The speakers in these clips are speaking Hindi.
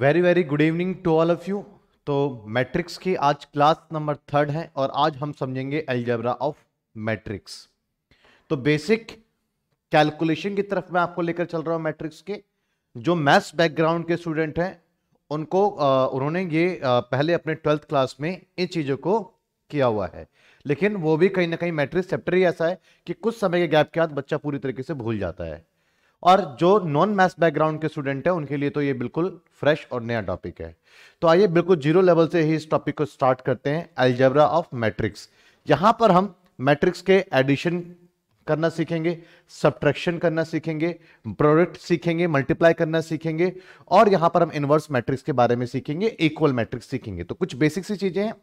very very good evening to all of you तो मैट्रिक्स की आज क्लास नंबर थर्ड है और आज हम समझेंगे एल्जेब्रा ऑफ मैट्रिक्स तो बेसिक कैलकुलेशन की तरफ मैं आपको लेकर चल रहा हूँ मैट्रिक्स के जो मैथ्स बैकग्राउंड के स्टूडेंट हैं उनको उन्होंने ये पहले अपने ट्वेल्थ क्लास में इन चीज़ों को किया हुआ है लेकिन वो भी कहीं ना कहीं मैट्रिक्स चैप्टर ही ऐसा है कि कुछ समय के गैप के बाद बच्चा पूरी तरीके से भूल जाता है और जो नॉन मैथ्स बैकग्राउंड के स्टूडेंट हैं उनके लिए तो ये बिल्कुल फ्रेश और नया टॉपिक है तो आइए बिल्कुल जीरो लेवल से ही इस टॉपिक को स्टार्ट करते हैं एल्जेब्रा ऑफ मैट्रिक्स यहां पर हम मैट्रिक्स के एडिशन करना सीखेंगे सब्ट्रैक्शन करना सीखेंगे प्रोडक्ट सीखेंगे मल्टीप्लाई करना सीखेंगे और यहां पर हम इनवर्स मैट्रिक्स के बारे में सीखेंगे इक्वल मैट्रिक्स सीखेंगे तो कुछ बेसिक सी चीज़ें हैं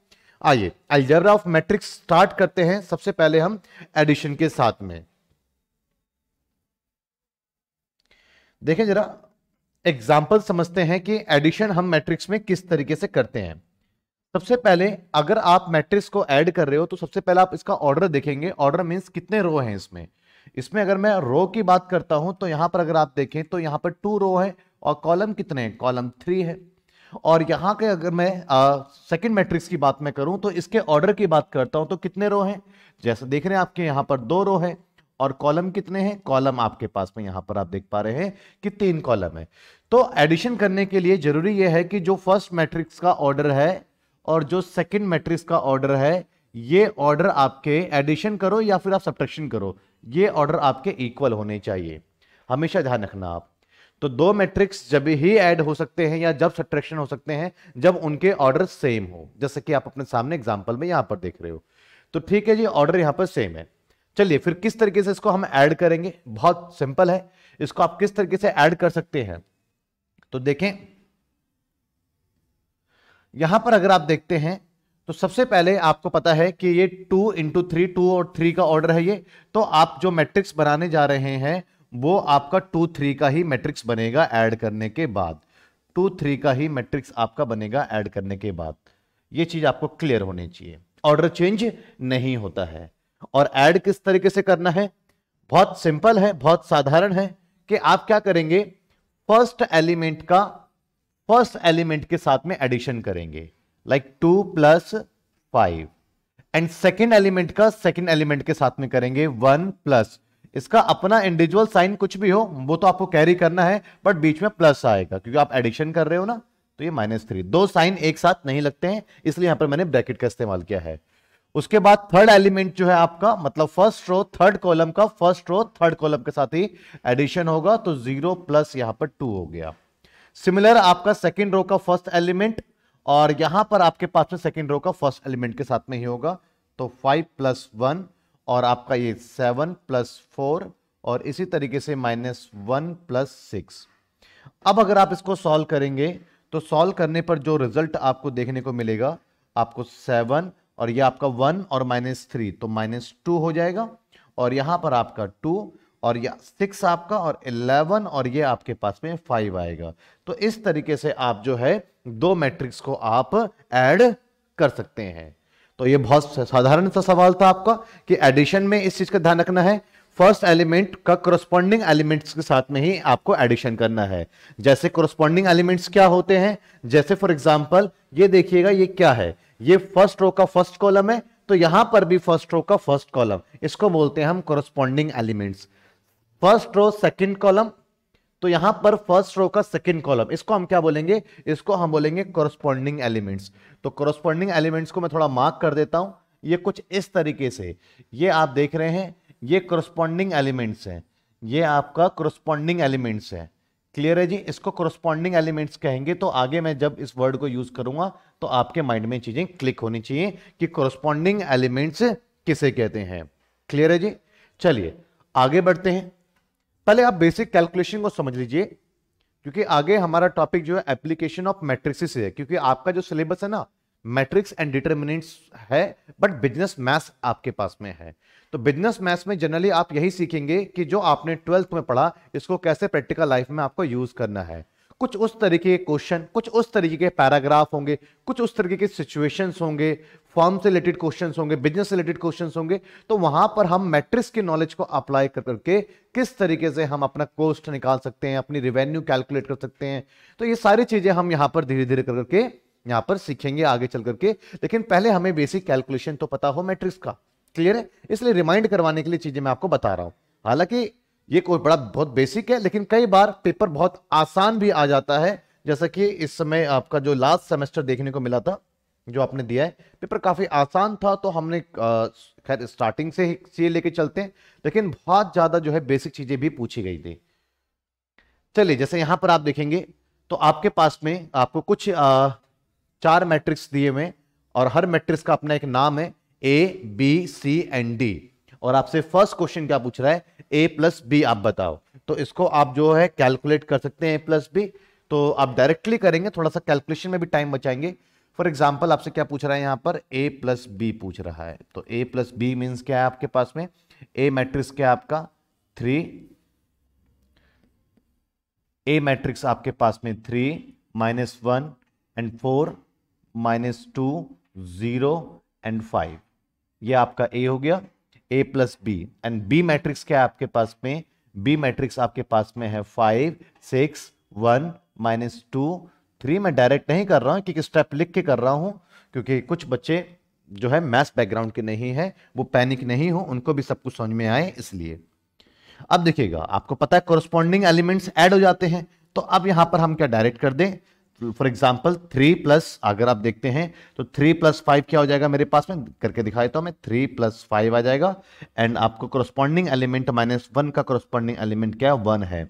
आइए एल्जेब्रा ऑफ मैट्रिक्स स्टार्ट करते हैं सबसे पहले हम एडिशन के साथ में देखें जरा एग्जाम्पल समझते हैं कि एडिशन हम मैट्रिक्स में किस तरीके से करते हैं सबसे पहले अगर आप मैट्रिक्स को ऐड कर रहे हो तो सबसे पहले आप इसका ऑर्डर देखेंगे ऑर्डर मीन्स कितने रो हैं इसमें इसमें अगर मैं रो की बात करता हूं तो यहां पर अगर आप देखें तो यहां पर टू रो है और कॉलम कितने हैं कॉलम थ्री है और यहाँ के अगर मैं सेकंड मैट्रिक्स की बात मैं करूं तो इसके ऑर्डर की बात करता हूं तो कितने रो हैं जैसे देख रहे हैं आपके यहाँ पर दो रो है और कॉलम कितने हैं कॉलम आपके पास में यहां पर आप देख पा रहे हैं कि तीन कॉलम है तो एडिशन करने के लिए जरूरी यह है कि जो फर्स्ट मैट्रिक्स का ऑर्डर है और जो सेकंड मैट्रिक्स का ऑर्डर है ये ऑर्डर आपके एडिशन करो या फिर आप सब्ट्रैक्शन करो ये ऑर्डर आपके इक्वल होने चाहिए हमेशा ध्यान रखना आप तो दो मैट्रिक्स जब ही ऐड हो सकते हैं या जब सब्ट्रैक्शन हो सकते हैं जब उनके ऑर्डर सेम हो जैसे कि आप अपने सामने एग्जाम्पल में यहां पर देख रहे हो तो ठीक है जी ऑर्डर यहां पर सेम है चलिए फिर किस तरीके से इसको हम ऐड करेंगे बहुत सिंपल है इसको आप किस तरीके से ऐड कर सकते हैं तो देखें यहां पर अगर आप देखते हैं तो सबसे पहले आपको पता है कि ये टू इंटू थ्री टू और थ्री का ऑर्डर है ये तो आप जो मैट्रिक्स बनाने जा रहे हैं वो आपका टू थ्री का ही मैट्रिक्स बनेगा ऐड करने के बाद टू थ्री का ही मैट्रिक्स आपका बनेगा ऐड करने के बाद ये चीज आपको क्लियर होनी चाहिए ऑर्डर चेंज नहीं होता है और ऐड किस तरीके से करना है बहुत सिंपल है बहुत साधारण है कि आप क्या करेंगे फर्स्ट एलिमेंट का फर्स्ट एलिमेंट के साथ में एडिशन करेंगे like two plus five and second element का सेकेंड एलिमेंट के साथ में करेंगे वन प्लस इसका अपना इंडिविजुअल साइन कुछ भी हो वो तो आपको कैरी करना है बट बीच में प्लस आएगा क्योंकि आप एडिशन कर रहे हो ना तो ये माइनस थ्री दो साइन एक साथ नहीं लगते हैं इसलिए यहां पर मैंने ब्रैकेट का इस्तेमाल किया है उसके बाद थर्ड एलिमेंट जो है आपका मतलब फर्स्ट रो थर्ड कॉलम का फर्स्ट रो थर्ड कॉलम के साथ ही एडिशन होगा तो जीरो प्लस यहां पर टू हो गया सिमिलर आपका सेकेंड रो का फर्स्ट एलिमेंट और यहां पर आपके पास में सेकेंड रो का फर्स्ट एलिमेंट के साथ में ही होगा तो फाइव प्लस वन और आपका ये सेवन प्लस फोर और इसी तरीके से माइनस वन प्लस सिक्स अब अगर आप इसको सॉल्व करेंगे तो सॉल्व करने पर जो रिजल्ट आपको देखने को मिलेगा आपको सेवन और ये आपका वन और माइनस थ्री तो माइनस टू हो जाएगा और यहां पर आपका टू और ये सिक्स आपका और इलेवन और ये आपके पास में फाइव आएगा तो इस तरीके से आप जो है दो मैट्रिक्स को आप ऐड कर सकते हैं तो ये बहुत साधारण सा सवाल था आपका कि एडिशन में इस चीज का ध्यान रखना है फर्स्ट एलिमेंट का करस्पॉन्डिंग एलिमेंट्स के साथ में ही आपको एडिशन करना है जैसे करस्पॉन्डिंग एलिमेंट्स क्या होते हैं जैसे फॉर एग्जाम्पल ये देखिएगा ये क्या है ये फर्स्ट रो का फर्स्ट कॉलम है तो यहां पर भी फर्स्ट रो का फर्स्ट कॉलम इसको बोलते हैं हम corresponding elements first row second column तो यहां पर फर्स्ट रो का सेकेंड कॉलम इसको हम क्या बोलेंगे इसको हम बोलेंगे कोरोस्पॉन्डिंग एलिमेंट्स तो कोरोस्पॉन्डिंग एलिमेंट्स को मैं थोड़ा मार्क कर देता हूं ये कुछ इस तरीके से ये आप देख रहे हैं ये कोरोस्पॉन्डिंग एलिमेंट्स हैं ये आपका कोरोस्पॉन्डिंग एलिमेंट्स है क्लियर है जी इसको कोरोस्पॉन्डिंग एलिमेंट्स कहेंगे तो आगे मैं जब इस वर्ड को यूज करूंगा तो आपके माइंड में चीजें क्लिक होनी चाहिए कि कोरस्पॉन्डिंग एलिमेंट्स किसे कहते हैं क्लियर है जी चलिए आगे बढ़ते हैं पहले आप बेसिक कैलकुलेशन को समझ लीजिए क्योंकि आगे हमारा टॉपिक जो है एप्लीकेशन ऑफ मैट्रिक्सिस है क्योंकि आपका जो सिलेबस है ना मैट्रिक्स एंड डिटर्मिनेंट्स है बट बिजनेस मैथ्स आपके पास में है तो बिजनेस मैथ्स में जनरली आप यही सीखेंगे कि जो आपने ट्वेल्थ में पढ़ा इसको कैसे प्रैक्टिकल लाइफ में आपको यूज करना है कुछ उस तरीके के क्वेश्चन कुछ उस तरीके के पैराग्राफ होंगे कुछ उस तरीके के सिचुएशंस होंगे फॉर्म से रिलेटेड क्वेश्चन होंगे बिजनेस से रिलेटेड क्वेश्चन होंगे तो वहां पर हम मैट्रिक्स के नॉलेज को अप्लाई कर करके किस तरीके से हम अपना कोस्ट निकाल सकते हैं अपनी रिवेन्यू कैलकुलेट कर सकते हैं तो ये सारी चीजें हम यहाँ पर धीरे धीरे कर करके यहाँ पर सीखेंगे आगे चल करके लेकिन पहले हमें बेसिक कैलकुलेशन तो पता हो मैट्रिक्स का क्लियर है इसलिए रिमाइंड करवाने के लिए चीजें मैं आपको बता रहा हूँ हालांकि ये कोई बड़ा बहुत बेसिक है लेकिन कई बार पेपर बहुत आसान भी आ जाता है जैसा कि इस समय आपका जो लास्ट सेमेस्टर देखने को मिला था जो आपने दिया है पेपर काफ़ी आसान था तो हमने खैर स्टार्टिंग से ही ये लेके चलते हैं लेकिन बहुत ज़्यादा जो है बेसिक चीज़ें भी पूछी गई थी चलिए जैसे यहां पर आप देखेंगे तो आपके पास में आपको कुछ आ, चार मैट्रिक्स दिए हुए और हर मैट्रिक्स का अपना एक नाम है A B C and D और आपसे फर्स्ट क्वेश्चन क्या पूछ रहा है ए प्लस बी आप बताओ तो इसको आप जो है कैलकुलेट कर सकते हैं ए प्लस बी तो आप डायरेक्टली करेंगे थोड़ा सा कैलकुलेशन में भी टाइम बचाएंगे फॉर एग्जाम्पल आपसे क्या पूछ रहा है यहाँ पर ए प्लस बी पूछ रहा है तो ए प्लस बी मीन्स क्या है आपके पास में ए मैट्रिक्स क्या आपका थ्री ए मैट्रिक्स आपके पास में three minus one and four minus two zero and five ये आपका ए हो गया A plus B and B matrix क्या है आपके पास में बी मैट्रिक्स आपके पास में है five six one minus two three मैं डायरेक्ट नहीं कर रहा हूं क्योंकि स्टेप लिख के कर रहा हूं क्योंकि कुछ बच्चे जो है मैथ्स बैकग्राउंड के नहीं है वो पैनिक नहीं हो उनको भी सब कुछ समझ में आए इसलिए अब देखिएगा आपको पता है कोरस्पॉन्डिंग एलिमेंट्स एड हो जाते हैं तो अब यहां पर हम क्या डायरेक्ट कर दें फॉर एग्जाम्पल थ्री प्लस अगर आप देखते हैं तो थ्री प्लस फाइव क्या हो जाएगा मेरे पास में करके दिखा देता तो हूँ मैं थ्री प्लस फाइव आ जाएगा एंड आपको क्रोस्पॉन्डिंग एलिमेंट माइनस वन का क्रोस्पॉन्डिंग एलिमेंट क्या वन है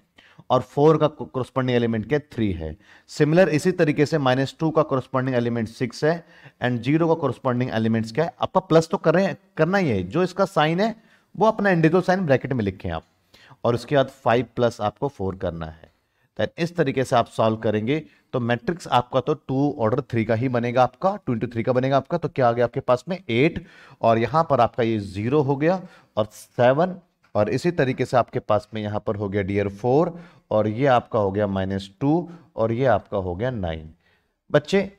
और फोर का क्रोस्पॉन्डिंग एलिमेंट क्या थ्री है सिमिलर इसी तरीके से माइनस टू का क्रोस्पॉन्डिंग एलिमेंट सिक्स है एंड जीरो का क्रोस्पॉन्डिंग एलिमेंट्स क्या है आपका प्लस तो करें करना ही है जो इसका साइन है वो अपना इंडिविजुअल साइन ब्रैकेट में लिखें आप और उसके बाद फाइव प्लस आपको फोर करना है देन इस तरीके से आप सॉल्व करेंगे तो मैट्रिक्स आपका तो टू ऑर्डर थ्री का ही बनेगा आपका टू इंटू थ्री का बनेगा आपका तो क्या आ गया आपके पास में एट और यहाँ पर आपका ये जीरो हो गया और सेवन और इसी तरीके से आपके पास में यहाँ पर हो गया डियर फोर और ये आपका हो गया माइनस टू और ये आपका हो गया नाइन बच्चे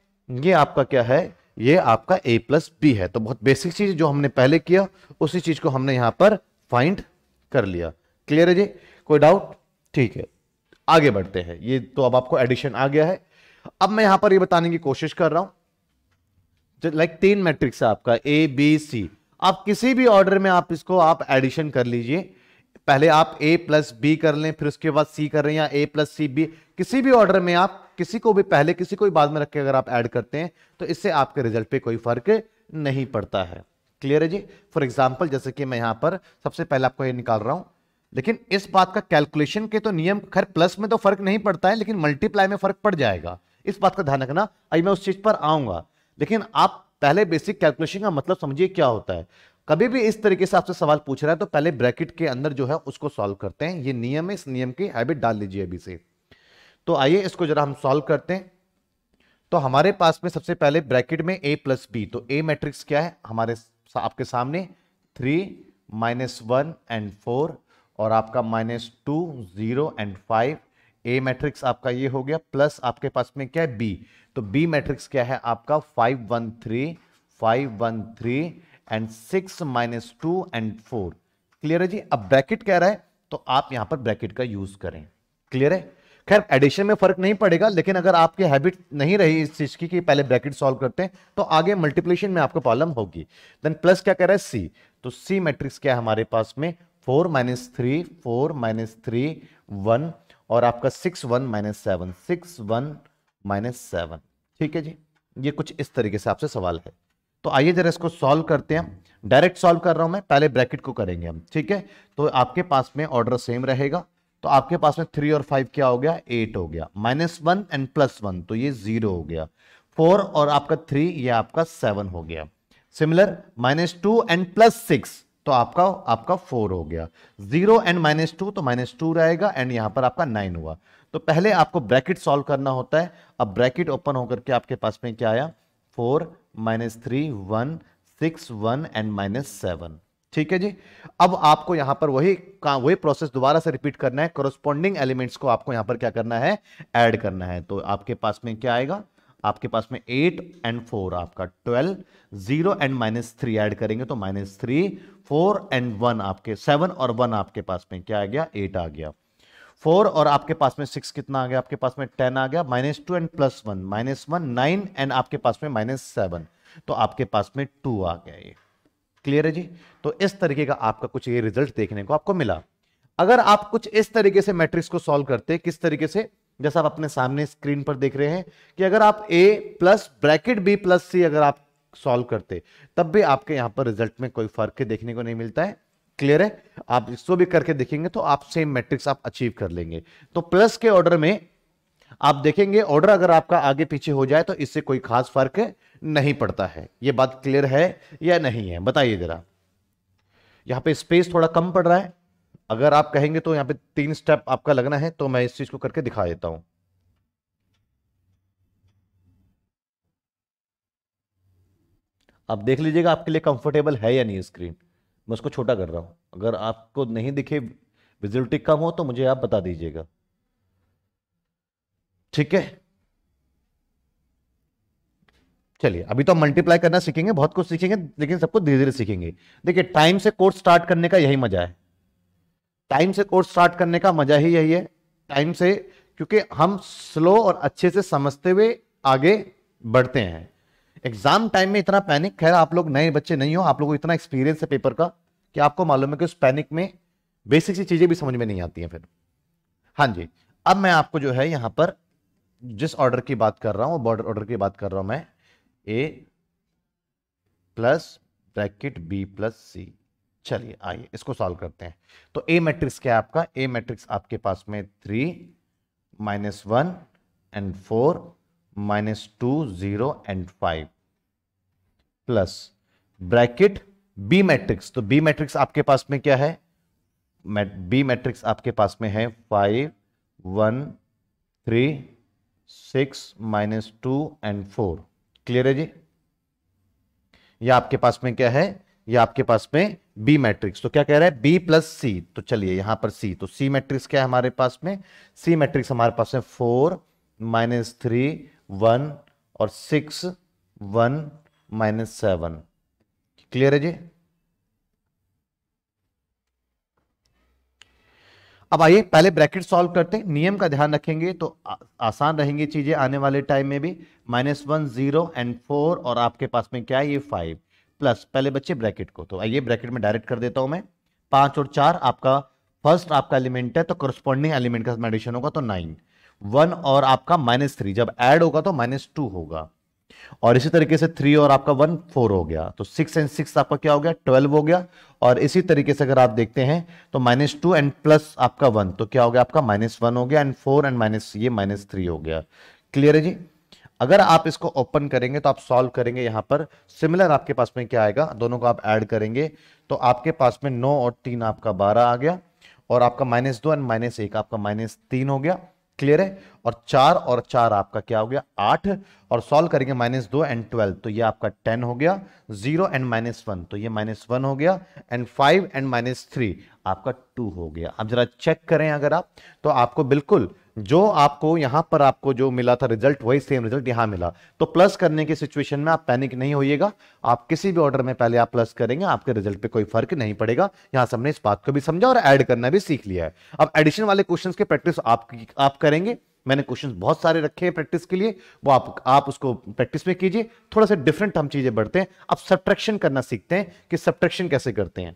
ये आपका क्या है ये आपका ए प्लस बी है तो बहुत बेसिक चीज जो हमने पहले किया उसी चीज को हमने यहाँ पर फाइंड कर लिया क्लियर है जी कोई डाउट ठीक है आगे बढ़ते हैं ये तो अब आपको एडिशन आ गया है अब मैं यहां पर ये बताने की कोशिश कर रहा हूं लाइक तीन मैट्रिक्स है आपका ए बी सी आप किसी भी ऑर्डर में आप इसको आप एडिशन कर लीजिए पहले आप ए प्लस बी कर लें फिर उसके बाद सी कर हैं या ए प्लस सी बी किसी भी ऑर्डर में आप किसी को भी पहले किसी को भी बाद में रख के अगर आप ऐड करते हैं तो इससे आपके रिजल्ट पे कोई फर्क नहीं पड़ता है क्लियर है जी फॉर एग्जाम्पल जैसे कि मैं यहां पर सबसे पहले आपको ये निकाल रहा हूं लेकिन इस बात का कैलकुलेशन के तो नियम खैर प्लस में तो फर्क नहीं पड़ता है लेकिन मल्टीप्लाई में फर्क पड़ जाएगा इस बात का ध्यान रखना अभी मैं उस चीज पर आऊंगा लेकिन आप पहले बेसिक कैलकुलेशन का मतलब समझिए क्या होता है कभी भी इस तरीके से आपसे सवाल पूछ रहा है तो पहले ब्रैकेट के अंदर जो है उसको सॉल्व करते हैं ये नियम है इस नियम की हैबिट डाल लीजिए अभी से तो आइए इसको जरा हम सॉल्व करते हैं तो हमारे पास में सबसे पहले ब्रैकेट में ए प्लस बी तो ए मैट्रिक्स क्या है हमारे आपके सामने three minus one and four और आपका minus two zero and five A matrix आपका ये हो गया प्लस आपके पास में क्या है बी तो बी मैट्रिक्स क्या है आपका five one three five one three and six minus two and four clear है जी अब ब्रैकेट कह रहा है तो आप यहां पर ब्रैकेट का यूज करें क्लियर है खैर एडिशन में फर्क नहीं पड़ेगा लेकिन अगर आपकी हैबिट नहीं रही इस चीज की कि पहले ब्रैकेट सॉल्व करते हैं तो आगे मल्टीप्लिकेशन में आपको प्रॉब्लम होगी देन प्लस क्या कह रहा है सी तो सी मैट्रिक्स क्या है हमारे पास में four minus three four minus three one और आपका six one minus seven six one minus seven ठीक है जी ये कुछ इस तरीके से आपसे सवाल है तो आइए जरा इसको सॉल्व करते हैं डायरेक्ट सॉल्व कर रहा हूं मैं पहले ब्रैकेट को करेंगे हम ठीक है तो आपके पास में ऑर्डर सेम रहेगा तो आपके पास में थ्री और फाइव क्या हो गया एट हो गया minus one and plus one तो ये जीरो हो गया फोर और आपका थ्री ये आपका सेवन हो गया similar minus two and plus six तो आपका आपका फोर हो गया जीरो एंड माइनस टू तो माइनस टू रहेगा एंड यहां पर आपका नाइन हुआ तो पहले आपको ब्रैकेट सॉल्व करना होता है अब ब्रैकेट ओपन होकर के आपके पास में क्या आया four minus three one six one and minus seven ठीक है जी अब आपको यहां पर वही का वही प्रोसेस दोबारा से रिपीट करना है कॉरस्पॉन्डिंग एलिमेंट्स को आपको यहां पर क्या करना है एड करना है तो आपके पास में क्या आएगा आपके पास में एट एंड फोर आपका twelve zero and minus three add करेंगे तो minus three four and one आपके सेवन और वन आपके पास में क्या आ गया एट आ गया फोर और आपके पास में सिक्स कितना आ गया आपके पास में टेन आ गया minus two and plus one minus one nine and आपके पास में माइनस सेवन तो आपके पास में टू आ गया ये क्लियर है जी तो इस तरीके का आपका कुछ ये रिजल्ट देखने को आपको मिला अगर आप कुछ इस तरीके से मैट्रिक्स को सॉल्व करते किस तरीके से जैसा आप अपने सामने स्क्रीन पर देख रहे हैं कि अगर आप A plus bracket B plus C अगर आप सॉल्व करते तब भी आपके यहाँ पर रिजल्ट में कोई फर्क देखने को नहीं मिलता है क्लियर है आप इसको भी करके देखेंगे तो आप सेम मैट्रिक्स आप अचीव कर लेंगे तो प्लस के ऑर्डर में आप देखेंगे ऑर्डर अगर आपका आगे पीछे हो जाए तो इससे कोई खास फर्क नहीं पड़ता है ये बात क्लियर है या नहीं है बताइए जरा यहाँ पे स्पेस थोड़ा कम पड़ रहा है अगर आप कहेंगे तो यहाँ पे तीन स्टेप आपका लगना है तो मैं इस चीज़ को करके दिखा देता हूं आप देख लीजिएगा आपके लिए कंफर्टेबल है या नहीं स्क्रीन मैं उसको छोटा कर रहा हूं अगर आपको नहीं दिखे विजिबिलिटी कम हो तो मुझे आप बता दीजिएगा ठीक है चलिए अभी तो हम मल्टीप्लाई करना सीखेंगे बहुत कुछ सीखेंगे लेकिन सबको धीरे धीरे सीखेंगे देखिए टाइम से कोर्स स्टार्ट करने का यही मजा है टाइम से कोर्स स्टार्ट करने का मजा ही यही है टाइम से क्योंकि हम स्लो और अच्छे से समझते हुए आगे बढ़ते हैं एग्जाम टाइम में इतना पैनिक खैर आप लोग नए बच्चे नहीं हो आप लोगों को इतना एक्सपीरियंस है पेपर का कि आपको मालूम है कि उस पैनिक में बेसिक सी चीजें भी समझ में नहीं आती हैं फिर हाँ जी अब मैं आपको जो है यहाँ पर जिस ऑर्डर की बात कर रहा हूँ बॉर्डर ऑर्डर की बात कर रहा हूँ मैं A plus bracket B plus C चलिए आइए इसको सॉल्व करते हैं तो ए मैट्रिक्स क्या है आपका ए मैट्रिक्स आपके पास में three minus one and four minus two zero and five plus bracket B matrix तो बी मैट्रिक्स आपके पास में क्या है बी मैट्रिक्स आपके पास में है five one three six minus two and four clear है जी या आपके पास में क्या है या आपके पास में बी मैट्रिक्स तो क्या कह रहा है बी प्लस सी तो चलिए यहां पर सी तो सी मैट्रिक्स क्या है हमारे पास में सी मैट्रिक्स हमारे पास में फोर माइनस थ्री वन और six one minus seven clear है जी अब आइए पहले ब्रैकेट सॉल्व करते हैं नियम का ध्यान रखेंगे तो आ, आसान रहेंगी चीजें आने वाले टाइम में भी minus one zero and four और आपके पास में क्या है ये फाइव प्लस पहले बच्चे ब्रैकेट को तो आइए ब्रैकेट में डायरेक्ट कर देता हूं मैं पांच और चार आपका फर्स्ट आपका एलिमेंट है तो करस्पॉन्डिंग एलिमेंट का एडिशन होगा तो नाइन वन और आपका माइनस थ्री जब एड होगा तो माइनस टू होगा और इसी तरीके से थ्री और आपका वन फोर हो गया तो सिक्स एंड सिक्स आपका क्या हो गया ट्वेल्व हो गया और इसी तरीके से अगर आप देखते हैं तो माइनस टू एंड प्लस आपका वन तो क्या हो गया आपका माइनस वन हो गया एंड फोर एंड माइनस ये माइनस थ्री हो गया क्लियर है जी अगर आप इसको ओपन करेंगे तो आप सॉल्व करेंगे यहां पर सिमिलर आपके पास में क्या आएगा दोनों को आप ऐड करेंगे तो आपके पास में नौ और तीन आपका बारह आ गया और आपका माइनस दो एंड माइनस एक आपका माइनस तीन हो गया क्लियर है और चार और चार आपका क्या हो गया आठ और सॉल्व करेंगे माइनस दो एंड ट्वेल्व तो ये आपका टेन हो गया जीरो एंड माइनस वन तो ये माइनस वन हो गया and five and minus three आपका टू हो गया अब जरा चेक करें अगर आप तो आपको बिल्कुल जो आपको यहां पर आपको जो मिला था रिजल्ट वही सेम रिजल्ट यहां मिला तो प्लस करने की सिचुएशन में आप पैनिक नहीं होइएगा आप किसी भी ऑर्डर में पहले आप प्लस करेंगे आपके रिजल्ट पे कोई फर्क नहीं पड़ेगा यहां हमने इस बात को भी समझा और ऐड करना भी सीख लिया है अब एडिशन वाले क्वेश्चन की प्रैक्टिस आप, आप करेंगे मैंने क्वेश्चन बहुत सारे रखे हैं प्रैक्टिस के लिए वो आप आप उसको प्रैक्टिस में कीजिए थोड़ा सा डिफरेंट हम चीजें बढ़ते हैं अब सब्ट्रैक्शन करना सीखते हैं कि सब्ट्रैक्शन कैसे करते हैं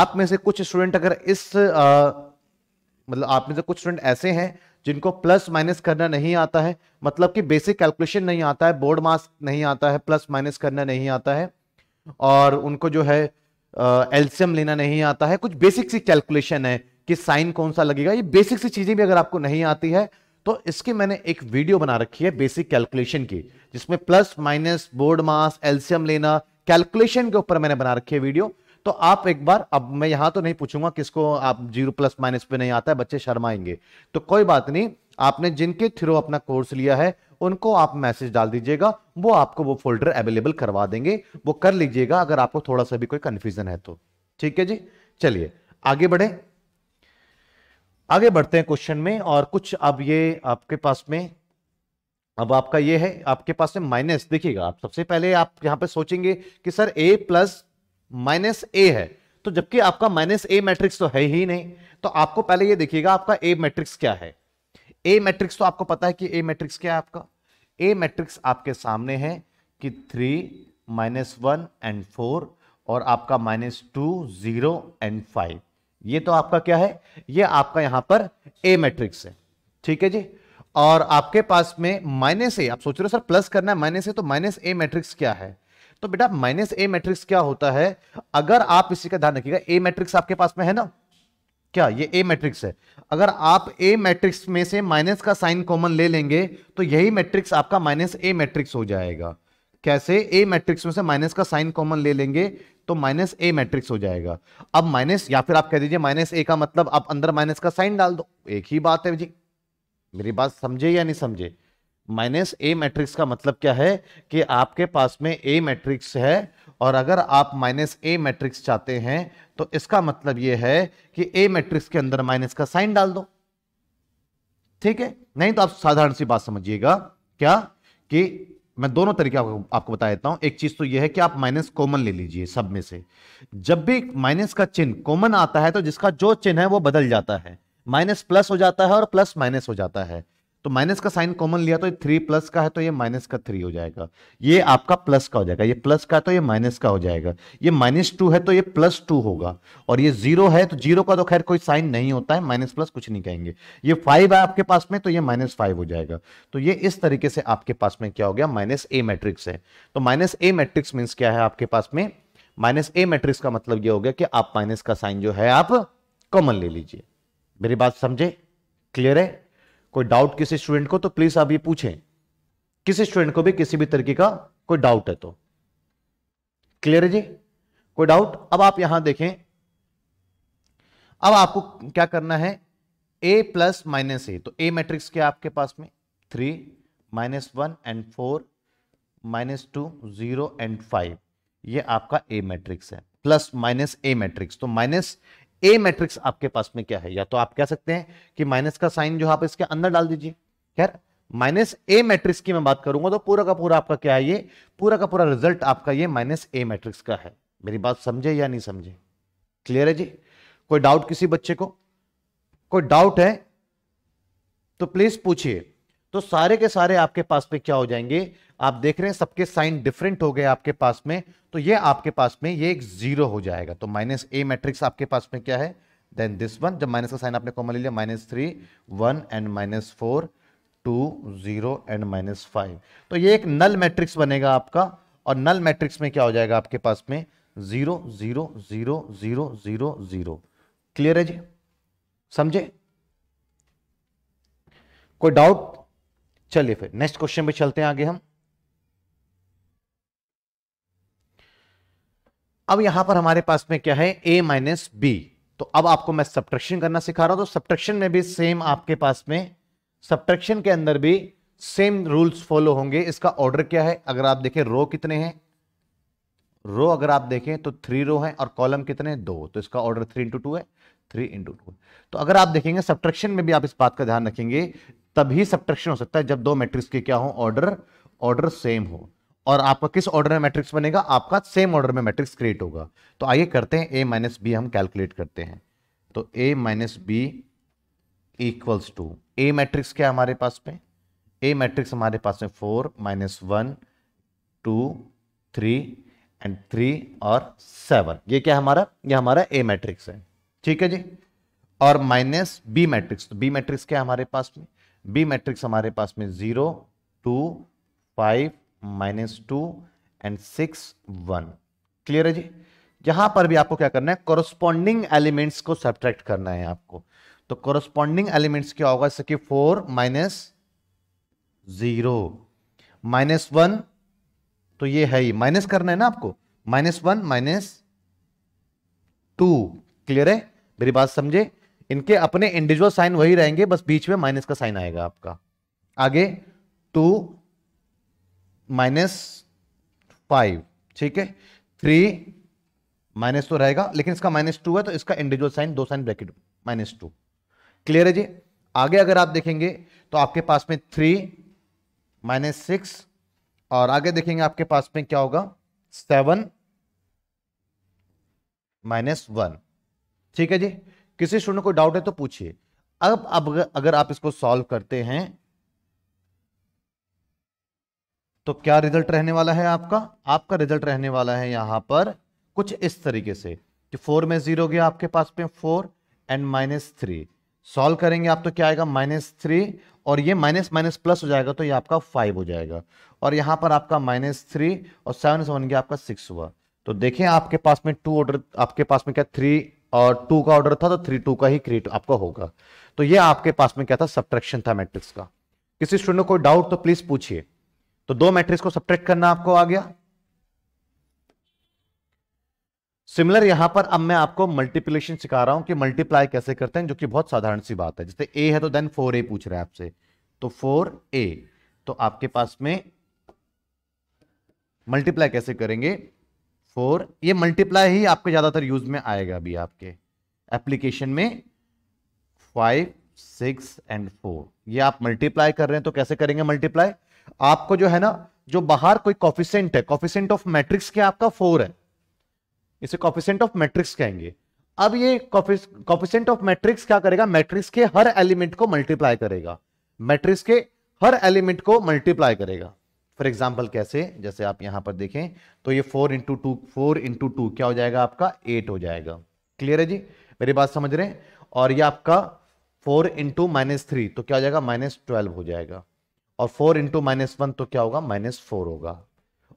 आप में से कुछ स्टूडेंट अगर इस आ, मतलब आप में से कुछ स्टूडेंट ऐसे हैं जिनको प्लस माइनस करना नहीं आता है मतलब कि बेसिक कैलकुलेशन नहीं आता है बोर्ड मार्क्स नहीं आता है प्लस माइनस करना नहीं आता है और उनको जो है एल्सियम लेना नहीं आता है कुछ बेसिक सी कैलकुलेशन है कि साइन कौन सा लगेगा ये बेसिक सी चीजें भी अगर आपको नहीं आती है तो इसकी मैंने एक वीडियो बना रखी है बेसिक कैलकुलेशन की जिसमें प्लस माइनस बोर्ड मास एल्सियम लेना कैलकुलेशन के ऊपर मैंने बना रखी है वीडियो तो आप एक बार अब मैं यहां तो नहीं पूछूंगा किसको आप जीरो प्लस माइनस पे नहीं आता है बच्चे शर्माएंगे तो कोई बात नहीं आपने जिनके थ्रू अपना कोर्स लिया है उनको आप मैसेज डाल दीजिएगा वो आपको वो फोल्डर अवेलेबल करवा देंगे वो कर लीजिएगा अगर आपको थोड़ा सा भी कोई कंफ्यूजन है तो ठीक है जी चलिए आगे बढ़े आगे बढ़ते हैं क्वेश्चन में और कुछ अब ये आपके पास में अब आपका ये है आपके पास में माइनस देखिएगा आप सबसे पहले आप यहाँ पे सोचेंगे कि sir A plus minus A है तो जबकि आपका माइनस ए मैट्रिक्स तो है ही नहीं तो आपको पहले ये देखिएगा आपका ए मैट्रिक्स क्या है ए मैट्रिक्स तो आपको पता है कि ए मैट्रिक्स क्या है आपका ए मैट्रिक्स आपके सामने है कि three minus one and four और आपका minus two zero and five ये तो आपका क्या है ये आपका यहां पर ए मैट्रिक्स है ठीक है जी और आपके पास में माइनस ए आप सोच रहे हो सर प्लस करना है माइनस ए तो माइनस ए मैट्रिक्स क्या है तो बेटा माइनस ए मैट्रिक्स क्या होता है अगर आप इसी का ध्यान रखिएगा ए मैट्रिक्स आपके पास में है ना क्या ये ए मैट्रिक्स है अगर आप ए मैट्रिक्स में से माइनस का साइन कॉमन ले लेंगे तो यही मैट्रिक्स आपका माइनस ए मैट्रिक्स हो जाएगा कैसे ए मैट्रिक्स में से माइनस का साइन कॉमन ले लेंगे तो माइनस ए मैट्रिक्स हो जाएगा अब माइनस या फिर आप कह दीजिए माइनस ए का मतलब आप अंदर माइनस का साइन डाल दो एक ही बात है जी मेरी बात समझे या नहीं समझे माइनस ए मैट्रिक्स का मतलब क्या है कि आपके पास में ए मैट्रिक्स है और अगर आप माइनस ए मैट्रिक्स चाहते हैं तो इसका मतलब यह है कि ए मैट्रिक्स के अंदर माइनस का साइन डाल दो ठीक है नहीं तो आप साधारण सी बात समझिएगा क्या कि मैं दोनों तरीके आपको बता देता हूं एक चीज तो यह है कि आप माइनस कॉमन ले लीजिए सब में से जब भी माइनस का चिन्ह कॉमन आता है तो जिसका जो चिन्ह है वो बदल जाता है माइनस प्लस हो जाता है और प्लस माइनस हो जाता है तो माइनस का साइन कॉमन लिया तो थ्री प्लस का है तो ये माइनस का थ्री हो जाएगा ये आपका प्लस का हो जाएगा ये प्लस का है तो ये माइनस का हो जाएगा ये माइनस टू है तो ये प्लस टू होगा और ये जीरो है तो जीरो का तो खैर कोई साइन नहीं होता है माइनस प्लस कुछ नहीं कहेंगे ये फाइव है आपके पास में तो ये माइनस फाइव हो जाएगा तो ये इस तरीके से आपके पास में क्या हो गया माइनस ए मैट्रिक्स है तो माइनस ए मैट्रिक्स मीन्स क्या है आपके पास में माइनस ए मैट्रिक्स का मतलब ये हो गया कि आप माइनस का साइन जो है आप कॉमन ले लीजिए मेरी बात समझे क्लियर है कोई डाउट किसी स्टूडेंट को तो प्लीज आप ये पूछें किसी स्टूडेंट को भी किसी भी तरीके का कोई डाउट है तो क्लियर है जी कोई डाउट अब आप यहां देखें अब आपको क्या करना है ए प्लस माइनस ए तो ए मैट्रिक्स क्या आपके पास में three minus one and four minus two zero and five ये आपका ए मैट्रिक्स है प्लस माइनस ए मैट्रिक्स तो माइनस ए मैट्रिक्स आपके पास में क्या है या तो आप कह सकते हैं कि माइनस का साइन जो आप इसके अंदर डाल दीजिए खैर माइनस ए मैट्रिक्स की मैं बात करूंगा तो पूरा का पूरा आपका क्या है ये पूरा का पूरा रिजल्ट आपका ये माइनस ए मैट्रिक्स का है मेरी बात समझे या नहीं समझे क्लियर है जी कोई डाउट किसी बच्चे को कोई डाउट है तो प्लीज पूछिए तो सारे के सारे आपके पास में क्या हो जाएंगे आप देख रहे हैं सबके साइन डिफरेंट हो गए आपके पास में तो ये आपके पास में ये एक जीरो हो जाएगा तो माइनस ए मैट्रिक्स आपके पास में क्या है देन दिस वन जब माइनस का साइन आपने कॉमन ले लिया minus three one and minus four two zero and minus five तो ये एक नल मैट्रिक्स बनेगा आपका और नल मैट्रिक्स में क्या हो जाएगा आपके पास में zero zero zero zero zero zero clear है जी समझे कोई डाउट चलिए फिर नेक्स्ट क्वेश्चन पे चलते हैं आगे हम अब यहां पर हमारे पास में क्या है ए माइनस बी तो अब आपको मैं सब्ट्रेक्शन करना सिखा रहा हूं तो सब्ट्रेक्शन में भी सेम आपके पास में सब्ट्रेक्शन के अंदर भी सेम रूल्स फॉलो होंगे इसका ऑर्डर क्या है अगर आप देखें रो कितने हैं रो अगर आप देखें तो थ्री रो है और कॉलम कितने दो तो इसका ऑर्डर थ्री इंटू टू है थ्री इंटू टू तो अगर आप देखेंगे सब्ट्रेक्शन में भी आप इस बात का ध्यान रखेंगे तभी सब्ट्रेक्शन हो सकता है जब दो मैट्रिक्स के क्या हो ऑर्डर ऑर्डर सेम हो और आपका किस ऑर्डर में मैट्रिक्स बनेगा आपका सेम ऑर्डर में मैट्रिक्स क्रिएट होगा तो आइए करते हैं ए माइनस बी हम कैलकुलेट करते हैं तो A minus B equals to A matrix क्या हमारे पास में ए मैट्रिक्स हमारे पास में four minus one two three and three और सेवन ये क्या हमारा ये हमारा ए मैट्रिक्स है ठीक है जी और माइनस बी मैट्रिक्स तो बी मैट्रिक्स क्या हमारे पास में बी मैट्रिक्स हमारे पास में zero two five minus two and six one clear है जी यहां पर भी आपको क्या करना है कॉरस्पॉन्डिंग एलिमेंट्स को सब्ट्रैक्ट करना है आपको तो कॉरस्पॉन्डिंग एलिमेंट्स क्या होगा जैसे कि four minus zero minus one तो ये है ही माइनस करना है ना आपको minus one minus two clear है मेरी बात समझे इनके अपने इंडिविजुअल साइन वही रहेंगे बस बीच में माइनस का साइन आएगा आपका आगे टू माइनस फाइव ठीक है थ्री माइनस तो रहेगा लेकिन इसका माइनस टू है तो इसका इंडिविजुअल साइन दो sign bracket minus two clear है जी आगे अगर आप देखेंगे तो आपके पास में थ्री माइनस सिक्स और आगे देखेंगे आपके पास में क्या होगा सेवन माइनस वन ठीक है जी किसी स्टूडेंट कोई डाउट है तो पूछिए अब अब अगर आप इसको सॉल्व करते हैं तो क्या रिजल्ट रहने वाला है आपका आपका रिजल्ट रहने वाला है यहां पर कुछ इस तरीके से कि फोर में जीरो गया आपके पास में four and minus three solve करेंगे आप तो क्या आएगा माइनस थ्री और ये माइनस माइनस प्लस हो जाएगा तो ये आपका फाइव हो जाएगा और यहां पर आपका माइनस थ्री और सेवन सेवन गया आपका सिक्स हुआ तो देखें आपके पास में टू ऑर्डर आपके पास में क्या थ्री और टू का ऑर्डर था तो थ्री टू का ही क्रिएट आपका होगा तो ये आपके पास में क्या था सब्ट्रैक्शन था मैट्रिक्स का किसी स्टूडेंट को कोई डाउट तो प्लीज पूछिए तो दो मैट्रिक्स को सब्ट्रैक्ट करना आपको आ गया सिमिलर यहां पर अब मैं आपको मल्टीप्लिकेशन सिखा रहा हूं कि मल्टीप्लाई कैसे करते हैं जो कि बहुत साधारण सी बात है जैसे ए है तो देन फोर ए पूछ रहे हैं आपसे तो फोर ए तो आपके पास में मल्टीप्लाई कैसे करेंगे फोर ये मल्टीप्लाई ही आपके ज़्यादातर यूज में आएगा अभी आपके एप्लीकेशन में फाइव सिक्स एंड फोर ये आप मल्टीप्लाई कर रहे हैं तो कैसे करेंगे मल्टीप्लाई आपको जो है ना जो बाहर कोई कॉफिसेंट है कॉफिसेंट ऑफ मैट्रिक्स क्या आपका फोर है इसे कॉफिसेंट ऑफ मैट्रिक्स कहेंगे अब ये कॉफिसेंट ऑफ मैट्रिक्स क्या करेगा मैट्रिक्स के हर एलिमेंट को मल्टीप्लाई करेगा मैट्रिक्स के हर एलिमेंट को मल्टीप्लाई करेगा फॉर एग्जाम्पल कैसे जैसे आप यहां पर देखें तो ये four into two four into two क्या हो जाएगा आपका एट हो जाएगा क्लियर है जी मेरी बात समझ रहे हैं और ये आपका फोर इंटू माइनस थ्री तो क्या हो जाएगा माइनस ट्वेल्व हो जाएगा और फोर इंटू माइनस वन तो क्या होगा माइनस फोर होगा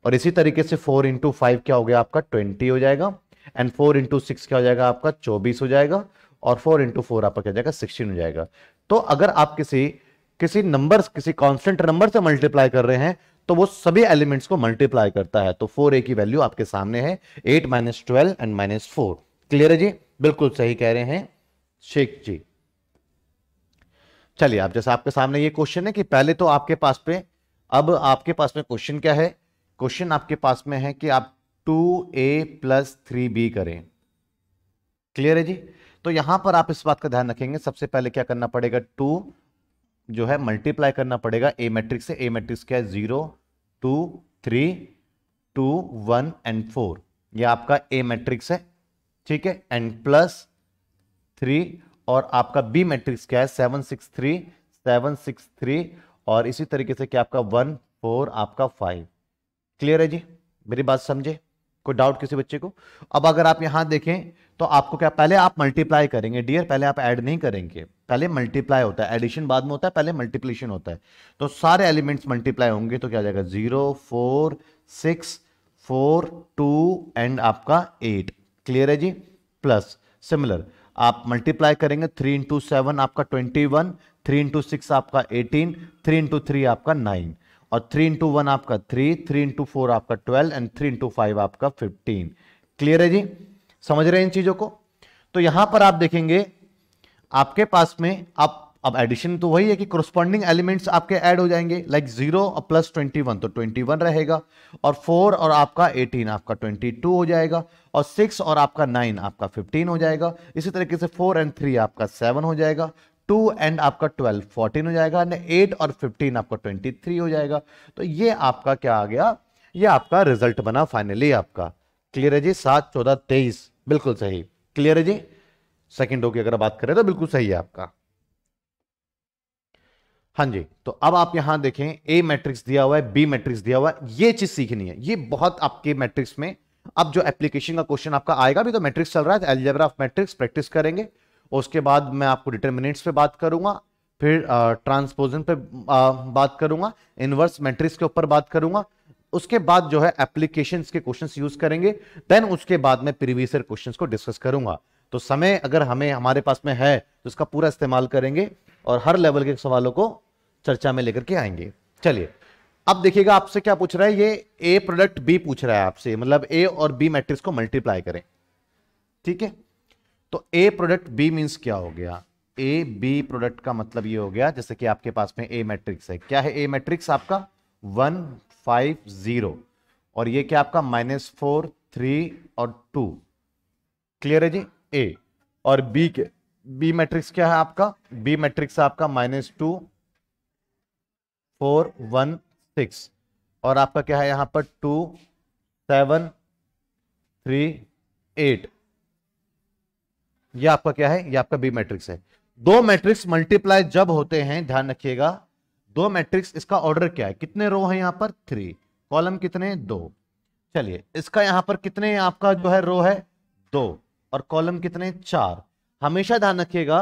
और इसी तरीके से फोर इंटू फाइव क्या हो गया आपका ट्वेंटी हो जाएगा एंड फोर इंटू सिक्स क्या हो जाएगा आपका चौबीस हो जाएगा और फोर इंटू फोर आपका क्या हो जाएगा सिक्सटीन हो जाएगा तो अगर आप किसी किसी नंबर किसी कांस्टेंट नंबर से मल्टीप्लाई कर रहे हैं तो वो सभी एलिमेंट्स को मल्टीप्लाई करता है तो फोर ए की वैल्यू आपके सामने है eight minus twelve and minus four clear है जी बिल्कुल सही कह रहे हैं शेख जी चलिए आप जैसे आपके सामने ये क्वेश्चन है कि पहले तो आपके पास पे अब आपके पास में क्वेश्चन क्या है क्वेश्चन आपके पास में है कि आप two A plus three B करें क्लियर है जी तो यहां पर आप इस बात का ध्यान रखेंगे सबसे पहले क्या करना पड़ेगा टू जो है मल्टीप्लाई करना पड़ेगा ए मैट्रिक्स से ए मैट्रिक्स क्या है zero two three two one and four यह आपका ए मैट्रिक्स है ठीक है एंड प्लस थ्री और आपका बी मैट्रिक्स क्या है seven six three seven six three और इसी तरीके से क्या आपका वन फोर आपका फाइव क्लियर है जी मेरी बात समझे कोई डाउट किसी बच्चे को अब अगर आप यहां देखें तो आपको क्या पहले आप मल्टीप्लाई करेंगे डियर पहले आप ऐड नहीं करेंगे पहले मल्टीप्लाई होता है एडिशन बाद में होता है पहले मल्टीप्लीशन होता है तो सारे एलिमेंट्स मल्टीप्लाई होंगे तो क्या जाएगा zero four six four two and आपका एट क्लियर है जी प्लस सिमिलर आप मल्टीप्लाई करेंगे थ्री इंटू सेवन आपका twenty one three into six आपका एटीन थ्री इंटू थ्री आपका नाइन और थ्री इंटू वन आपका थ्री थ्री इंटू फोर आपका twelve and three into five आपका फिफ्टीन क्लियर है जी समझ रहे हैं इन चीजों को तो यहां पर आप देखेंगे आपके पास में आप अब एडिशन तो वही है कि क्रोस्पॉन्डिंग एलिमेंट्स आपके ऐड हो जाएंगे लाइक जीरो और प्लस ट्वेंटी वन तो ट्वेंटी वन रहेगा और फोर और आपका एटीन आपका ट्वेंटी टू हो जाएगा और सिक्स और आपका नाइन आपका फिफ्टीन हो जाएगा इसी तरीके से फोर एंड थ्री आपका सेवन हो जाएगा टू एंड आपका ट्वेल्व फोर्टीन हो जाएगा एट और फिफ्टीन आपका ट्वेंटी थ्री हो जाएगा तो ये आपका क्या आ गया ये आपका रिजल्ट बना फाइनली आपका क्लियर है जी सात चौदह तेईस बिल्कुल सही क्लियर है जी सेकेंड की अगर बात करें तो बिल्कुल सही है आपका हाँ जी तो अब आप यहां देखें ए मैट्रिक्स दिया हुआ है बी मैट्रिक्स दिया हुआ है ये चीज सीखनी है ये बहुत आपके मैट्रिक्स में अब जो एप्लीकेशन का क्वेश्चन आपका आएगा भी तो मैट्रिक्स चल रहा है तो एलजेब्रा ऑफ मैट्रिक्स प्रैक्टिस करेंगे उसके बाद मैं आपको डिटर्मिनेंट्स पे बात करूंगा फिर ट्रांसपोजन पे आ, बात करूंगा इनवर्स मैट्रिक्स के ऊपर बात करूंगा उसके बाद जो है एप्लीकेशन के क्वेश्चन यूज करेंगे देन उसके बाद में प्रीवियसर क्वेश्चन को डिस्कस करूंगा तो समय अगर हमें हमारे पास में है तो उसका पूरा इस्तेमाल करेंगे और हर लेवल के सवालों को चर्चा में लेकर के आएंगे चलिए अब देखिएगा आपसे क्या पूछ रहा है ये ए प्रोडक्ट बी पूछ रहा है आपसे मतलब ए और बी मैट्रिक्स को मल्टीप्लाई करें ठीक है तो ए प्रोडक्ट बी मीन्स क्या हो गया ए बी प्रोडक्ट का मतलब ये हो गया जैसे कि आपके पास में ए मैट्रिक्स है क्या है ए मैट्रिक्स आपका वन फाइव जीरो और ये क्या आपका माइनस फोर थ्री और टू क्लियर है जी ए और बी के बी मैट्रिक्स क्या है आपका बी मैट्रिक्स आपका minus two four one six और आपका क्या है यहां पर टू सेवन थ्री एट ये आपका क्या है ये आपका बी मैट्रिक्स है दो मैट्रिक्स मल्टीप्लाई जब होते हैं ध्यान रखिएगा दो मैट्रिक्स इसका ऑर्डर क्या है कितने रो है यहां पर थ्री कॉलम कितने दो चलिए इसका यहां पर कितने आपका जो है रो है दो और कॉलम कितने चार हमेशा ध्यान रखिएगा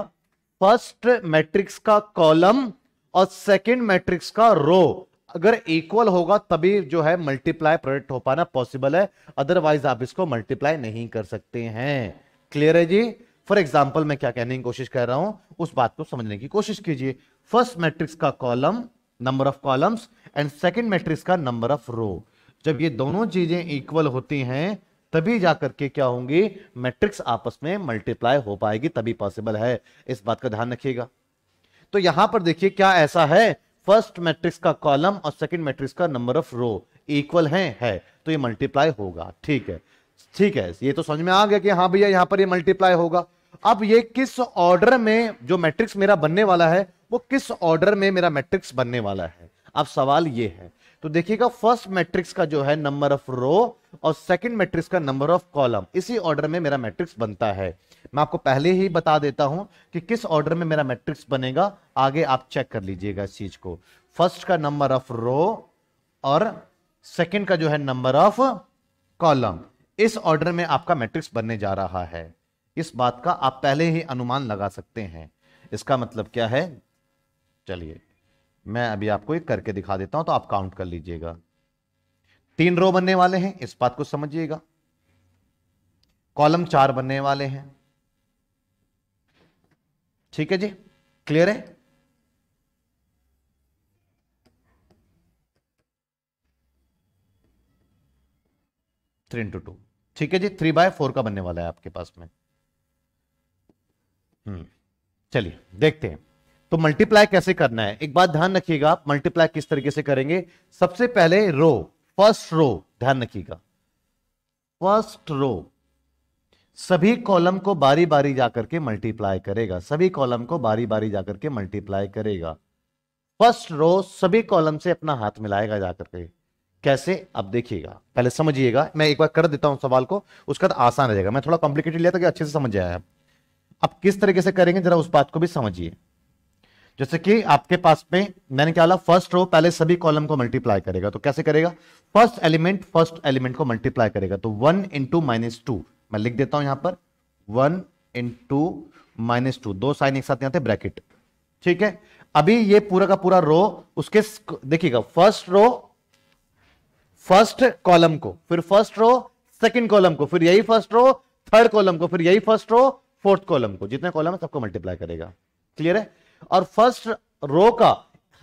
फर्स्ट मैट्रिक्स का कॉलम और सेकंड मैट्रिक्स का रो अगर इक्वल होगा तभी जो है मल्टीप्लाई प्रोडक्ट हो पाना पॉसिबल है अदरवाइज आप इसको मल्टीप्लाई नहीं कर सकते हैं क्लियर है जी फॉर एग्जाम्पल मैं क्या कहने की कोशिश कर रहा हूं उस बात को समझने की कोशिश कीजिए फर्स्ट मैट्रिक्स का column number of columns and second matrix का नंबर ऑफ रो जब ये दोनों चीजें इक्वल होती हैं तभी जाकर के क्या होंगी मैट्रिक्स आपस में मल्टीप्लाई हो पाएगी तभी पॉसिबल है इस बात का ध्यान रखिएगा तो यहां पर देखिए क्या ऐसा है फर्स्ट मैट्रिक्स का कॉलम और सेकंड मैट्रिक्स का नंबर ऑफ रो इक्वल है, है तो ये मल्टीप्लाई होगा ठीक है ठीक है ये तो समझ में आ गया कि हाँ भैया यहां पर ये मल्टीप्लाई होगा अब ये किस ऑर्डर में जो मैट्रिक्स मेरा बनने वाला है वो किस ऑर्डर में मेरा मैट्रिक्स बनने वाला है अब सवाल ये है तो देखिएगा फर्स्ट मैट्रिक्स का जो है नंबर ऑफ रो और सेकंड मैट्रिक्स का नंबर ऑफ कॉलम इसी ऑर्डर में मेरा मैट्रिक्स बनता है मैं आपको पहले ही बता देता हूं कि किस ऑर्डर में मेरा मैट्रिक्स बनेगा आगे आप चेक कर लीजिएगा इस चीज को फर्स्ट का नंबर ऑफ रो और सेकंड का जो है नंबर ऑफ कॉलम इस ऑर्डर में आपका मैट्रिक्स बनने जा रहा है इस बात का आप पहले ही अनुमान लगा सकते हैं इसका मतलब क्या है चलिए मैं अभी आपको एक करके दिखा देता हूं तो आप काउंट कर लीजिएगा तीन रो बनने वाले हैं इस बात को समझिएगा कॉलम चार बनने वाले हैं ठीक है जी क्लियर है थ्री इंटू टू ठीक है जी थ्री बाय फोर का बनने वाला है आपके पास में हम्म चलिए देखते हैं तो मल्टीप्लाई कैसे करना है एक बात ध्यान रखिएगा आप मल्टीप्लाई किस तरीके से करेंगे सबसे पहले रो फर्स्ट रो ध्यान रखिएगा फर्स्ट रो सभी कॉलम को बारी बारी जाकर के मल्टीप्लाई करेगा सभी कॉलम को बारी बारी जाकर के मल्टीप्लाई करेगा फर्स्ट रो सभी कॉलम से अपना हाथ मिलाएगा जाकर के कैसे अब देखिएगा पहले समझिएगा मैं एक बार कर देता हूं सवाल को उसका तो आसान रहेगा मैं थोड़ा कॉम्प्लिकेटेड लिया था कि अच्छे से समझ आया अब किस तरीके से करेंगे जरा उस बात को भी समझिए जैसे कि आपके पास में मैंने क्या बोला फर्स्ट रो पहले सभी कॉलम को मल्टीप्लाई करेगा तो कैसे करेगा फर्स्ट एलिमेंट फर्स्ट एलिमेंट को मल्टीप्लाई करेगा तो वन इंटू माइनस टू मैं लिख देता हूं यहां पर वन इंटू माइनस टू दो साइन एक साथ थे ब्रैकेट ठीक है अभी ये पूरा का पूरा रो उसके देखिएगा फर्स्ट रो फर्स्ट कॉलम को फिर फर्स्ट रो सेकेंड कॉलम को फिर यही फर्स्ट रो थर्ड कॉलम को फिर यही फर्स्ट रो फोर्थ कॉलम को जितने कॉलम है सबको मल्टीप्लाई करेगा क्लियर है और फर्स्ट रो का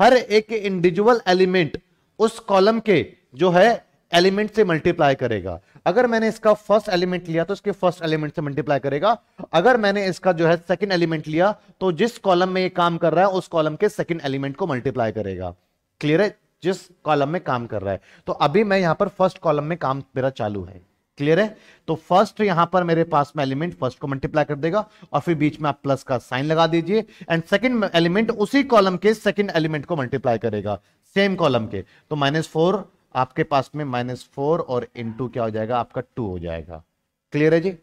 हर एक इंडिविजुअल एलिमेंट उस कॉलम के जो है एलिमेंट से मल्टीप्लाई करेगा अगर मैंने इसका फर्स्ट एलिमेंट लिया तो इसके फर्स्ट एलिमेंट से मल्टीप्लाई करेगा अगर मैंने इसका जो है सेकंड एलिमेंट लिया तो जिस कॉलम में ये काम कर रहा है उस कॉलम के सेकंड एलिमेंट को मल्टीप्लाई करेगा क्लियर है जिस कॉलम में काम कर रहा है तो अभी मैं यहां पर फर्स्ट कॉलम में काम मेरा चालू है क्लियर है तो फर्स्ट यहां पर मेरे पास में एलिमेंट फर्स्ट को मल्टीप्लाई कर देगा और फिर बीच में आप प्लस का साइन लगा दीजिए एंड सेकंड एलिमेंट उसी कॉलम के सेकंड एलिमेंट को मल्टीप्लाई करेगा सेम कॉलम के तो माइनस फोर आपके पास में माइनस फोर और इनटू क्या हो जाएगा आपका टू हो जाएगा क्लियर है जी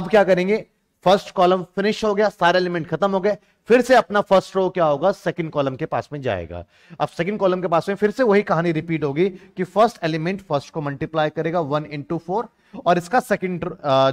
अब क्या करेंगे फर्स्ट कॉलम फिनिश हो गया सारे एलिमेंट खत्म हो गए फिर से अपना फर्स्ट रो क्या होगा सेकंड कॉलम के पास में जाएगा अब सेकंड कॉलम के पास में फिर से वही कहानी रिपीट होगी कि फर्स्ट एलिमेंट फर्स्ट को मल्टीप्लाई करेगा वन इंटू फोर और इसका सेकंड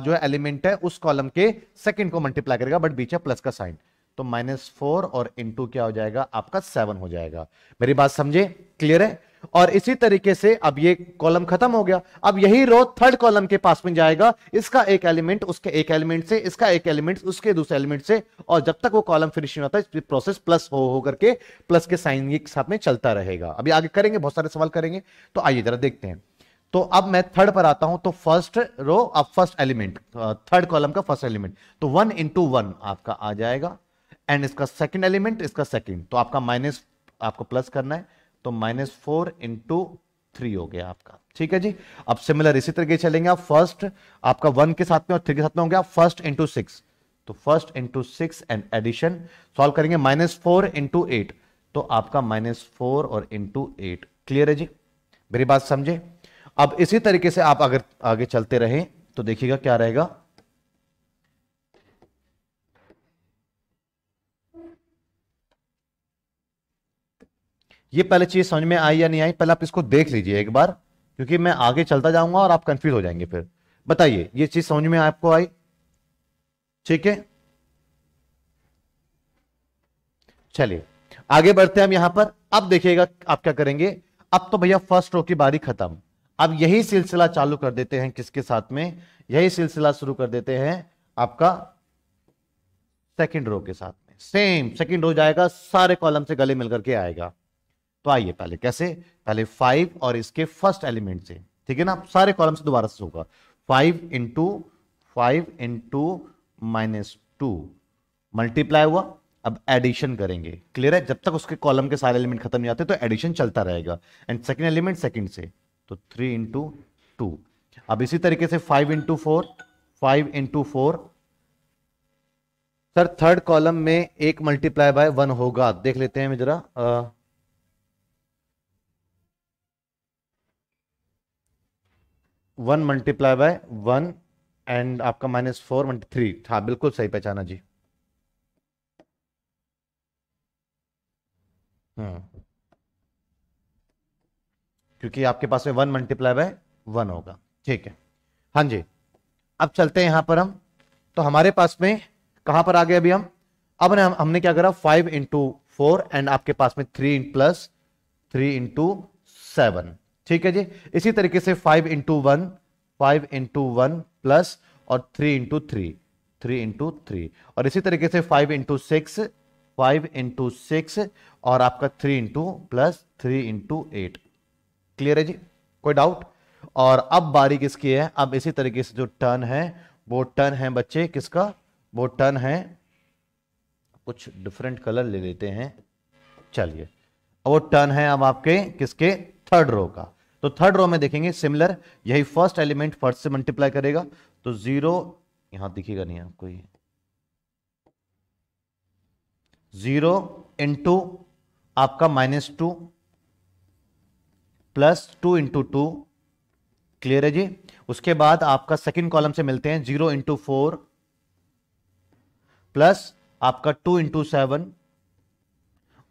जो है एलिमेंट है उस कॉलम के सेकंड को मल्टीप्लाई करेगा बट बीच है प्लस का साइन तो माइनस फोर और इंटू क्या हो जाएगा आपका सेवन हो जाएगा मेरी बात समझे क्लियर है और इसी तरीके से अब ये कॉलम खत्म हो गया अब यही रो थर्ड कॉलम के पास में जाएगा इसका एक एलिमेंट उसके एक एलिमेंट से इसका एक एलिमेंट उसके दूसरे एलिमेंट से और जब तक वो कॉलम फिनिश नहीं होता है प्रोसेस प्लस हो हो करके प्लस के साइन के साथ में चलता रहेगा अभी आगे करेंगे बहुत सारे सवाल करेंगे तो आइए जरा देखते हैं तो अब मैं थर्ड पर आता हूं तो फर्स्ट रो अब फर्स्ट एलिमेंट थर्ड कॉलम का फर्स्ट एलिमेंट तो वन इंटू वन आपका आ जाएगा एंड इसका सेकंड एलिमेंट इसका सेकंड तो आपका माइनस आपको प्लस करना है तो माइनस फोर इंटू थ्री हो गया आपका ठीक है जी अब सिमिलर इसी तरीके चलेंगे आप फर्स्ट आपका वन के साथ में और थ्री के साथ में हो गया फर्स्ट इंटू सिक्स तो first into six and addition solve करेंगे माइनस फोर इंटू एट तो आपका माइनस फोर और इंटू एट क्लियर है जी मेरी बात समझे अब इसी तरीके से आप अगर आगे चलते रहे तो देखिएगा क्या रहेगा ये पहले चीज समझ में आई या नहीं आई पहले आप इसको देख लीजिए एक बार क्योंकि मैं आगे चलता जाऊंगा और आप कंफ्यूज हो जाएंगे फिर बताइए ये चीज समझ में आपको आई ठीक है चलिए आगे बढ़ते हैं हम यहां पर अब देखिएगा आप क्या करेंगे अब तो भैया फर्स्ट रो की बारी खत्म अब यही सिलसिला चालू कर देते हैं किसके साथ में यही सिलसिला शुरू कर देते हैं आपका सेकंड रो के साथ में सेम सेकंड रो जाएगा सारे कॉलम से गले मिलकर के आएगा तो आइए पहले कैसे पहले फाइव और इसके फर्स्ट एलिमेंट से ठीक है ना सारे कॉलम से दोबारा से होगा five into five into minus two multiply हुआ अब एडिशन करेंगे क्लियर है जब तक उसके कॉलम के सारे एलिमेंट खत्म नहीं आते तो एडिशन चलता रहेगा एंड सेकेंड एलिमेंट सेकेंड से तो थ्री इंटू टू अब इसी तरीके से five into four five into four sir third column में एक मल्टीप्लाई बाय वन होगा देख लेते हैं जरा one multiply by one and आपका माइनस फोर मल्टी थ्री हाँ बिल्कुल सही पहचाना जी हम्म क्योंकि आपके पास में वन मल्टीप्लाई बाय वन होगा ठीक है हाँ जी अब चलते हैं यहां पर हम तो हमारे पास में कहां पर आ गए अभी हम अब हम, हमने क्या करा फाइव इंटू फोर एंड आपके पास में three plus three into seven ठीक है जी इसी तरीके से five into one five into one plus और three into three three into three और इसी तरीके से five into six five into six और आपका three into plus three into eight clear है जी कोई डाउट और अब बारी किसकी है अब इसी तरीके से जो टर्न है वो टर्न है बच्चे किसका वो टर्न है कुछ डिफरेंट कलर ले लेते हैं चलिए वो टर्न है अब आपके किसके थर्ड रो का तो थर्ड रो में देखेंगे सिमिलर यही फर्स्ट एलिमेंट फर्स्ट से मल्टीप्लाई करेगा तो जीरो यहां दिखेगा नहीं आपको ये जीरो इंटू आपका minus two plus two into two clear है जी उसके बाद आपका सेकंड कॉलम से मिलते हैं जीरो इंटू फोर प्लस आपका टू इंटू सेवन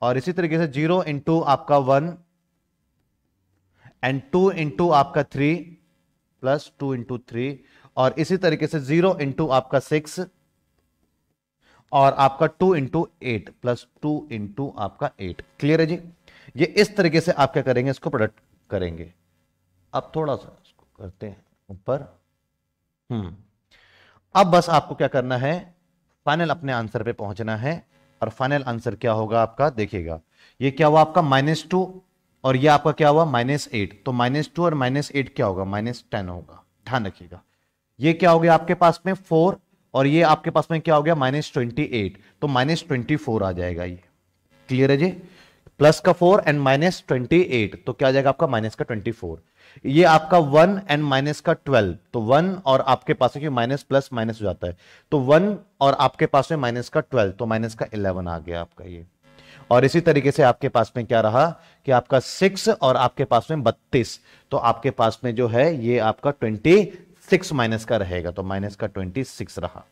और इसी तरीके से जीरो इंटू आपका वन एंड टू इंटू आपका three plus two into three और इसी तरीके से जीरो इंटू आपका सिक्स और आपका two into eight plus two into आपका एट क्लियर है जी ये इस तरीके से आप क्या करेंगे इसको प्रोडक्ट करेंगे अब थोड़ा सा इसको करते हैं ऊपर हम्म अब बस आपको क्या करना है फाइनल अपने आंसर पे पहुंचना है और फाइनल आंसर क्या होगा आपका देखिएगा ये क्या हुआ आपका माइनस टू और ये आपका क्या हुआ माइनस एट तो माइनस टू और माइनस एट क्या होगा माइनस टेन होगा ध्यान रखिएगा ये क्या हो गया आपके पास में फोर और ये आपके पास में क्या हो गया माइनस ट्वेंटी एट तो माइनस ट्वेंटी फोर आ जाएगा ये क्लियर है जी प्लस का four and minus twenty eight तो क्या आ जाएगा आपका माइनस का ट्वेंटी फोर ये आपका वन एंड माइनस का ट्वेल्व तो वन और आपके पास में माइनस प्लस माइनस हो जाता है तो वन और आपके पास में माइनस का ट्वेल्व तो माइनस का इलेवन आ गया आपका ये और इसी तरीके से आपके पास में क्या रहा कि आपका सिक्स और आपके पास में बत्तीस तो आपके पास में जो है ये आपका ट्वेंटी सिक्स माइनस का रहेगा तो माइनस का ट्वेंटी सिक्स रहा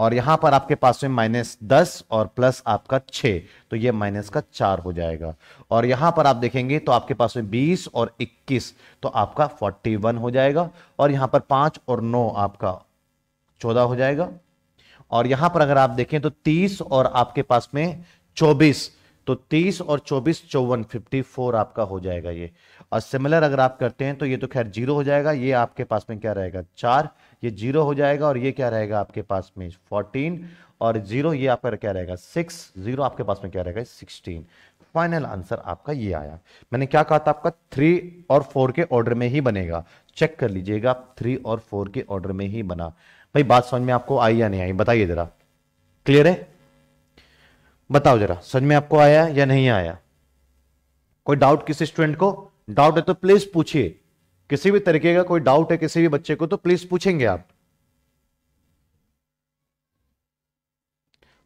और यहां पर आपके पास में माइनस दस और प्लस आपका छ तो ये माइनस का चार हो जाएगा और यहां पर आप देखेंगे तो आपके पास में बीस और इक्कीस तो आपका फोर्टी वन हो जाएगा और यहां पर पांच और नौ आपका चौदह हो जाएगा और यहां पर अगर आप देखें तो तीस और आपके पास में चौबीस तो 30 और 24 चौवन 54 आपका हो जाएगा ये और सिमिलर अगर आप करते हैं तो ये तो खैर जीरो हो जाएगा ये आपके पास में क्या रहेगा चार ये जीरो हो जाएगा और ये क्या रहेगा आपके पास में फोर्टीन और जीरो ये आपका क्या रहेगा सिक्स जीरो आपके पास में क्या रहेगा सिक्सटीन फाइनल आंसर आपका ये आया मैंने क्या कहा था आपका थ्री और फोर के ऑर्डर में ही बनेगा चेक कर लीजिएगा थ्री और फोर के ऑर्डर में ही बना भाई बात समझ में आपको आई या नहीं आई बताइए जरा क्लियर है बताओ जरा समझ में आपको आया या नहीं आया कोई डाउट किसी स्टूडेंट को डाउट है तो प्लीज पूछिए किसी भी तरीके का कोई डाउट है किसी भी बच्चे को तो प्लीज पूछेंगे आप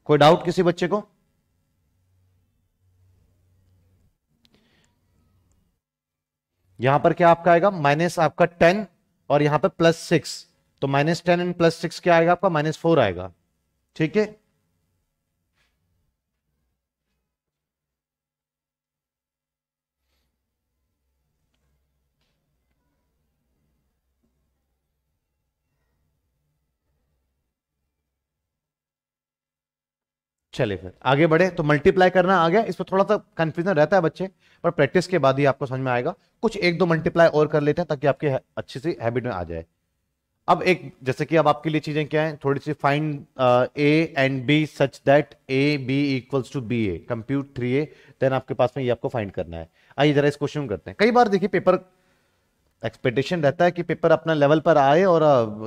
कोई डाउट किसी बच्चे को यहां पर क्या आपका आएगा माइनस आपका टेन और यहां पर प्लस सिक्स तो minus ten and plus six क्या आएगा आपका माइनस फोर आएगा ठीक है चले फिर आगे बढ़े तो मल्टीप्लाई करना आ गया इस पर थोड़ा सा कंफ्यूजन रहता है बच्चे पर प्रैक्टिस के बाद ही आपको समझ में आएगा कुछ एक दो मल्टीप्लाई और कर लेते हैं ताकि आपके अच्छी सी हैबिट में आ जाए अब एक जैसे कि अब आपके लिए चीजें क्या है थोड़ी सी find A and B such that A B equals to B A compute three A then आपके पास में ये आपको फाइंड करना है आइए जरा इस क्वेश्चन करते हैं कई बार देखिए पेपर एक्सपेक्टेशन रहता है कि पेपर अपना लेवल पर आए और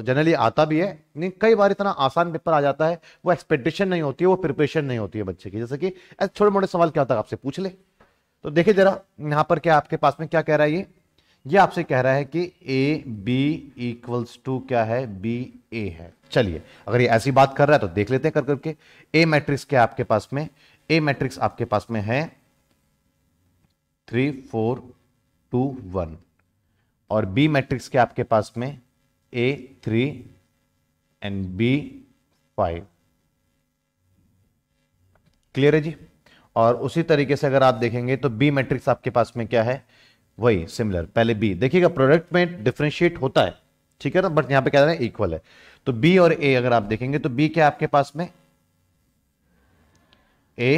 जनरली आता भी है नहीं कई बार इतना आसान पेपर आ जाता है वो एक्सपेक्टेशन नहीं होती है वो प्रिपरेशन नहीं होती है बच्चे की जैसे कि छोटे मोटे सवाल क्या होता है आपसे पूछ ले तो देखिए जरा यहाँ पर क्या आपके पास में क्या कह रहा है ये ये आपसे कह रहा है कि ए बी इक्वल्स टू क्या है बी ए है चलिए अगर ये ऐसी बात कर रहा है तो देख लेते हैं कर करके ए मैट्रिक्स क्या आपके पास में ए मैट्रिक्स आपके पास में है थ्री फोर टू वन और बी मैट्रिक्स के आपके पास में A three and B five clear है जी और उसी तरीके से अगर आप देखेंगे तो बी मैट्रिक्स आपके पास में क्या है वही सिमिलर पहले बी देखिएगा प्रोडक्ट में डिफ्रेंशिएट होता है ठीक है ना बट यहां पे क्या है इक्वल है तो बी और ए अगर आप देखेंगे तो बी क्या आपके पास में ए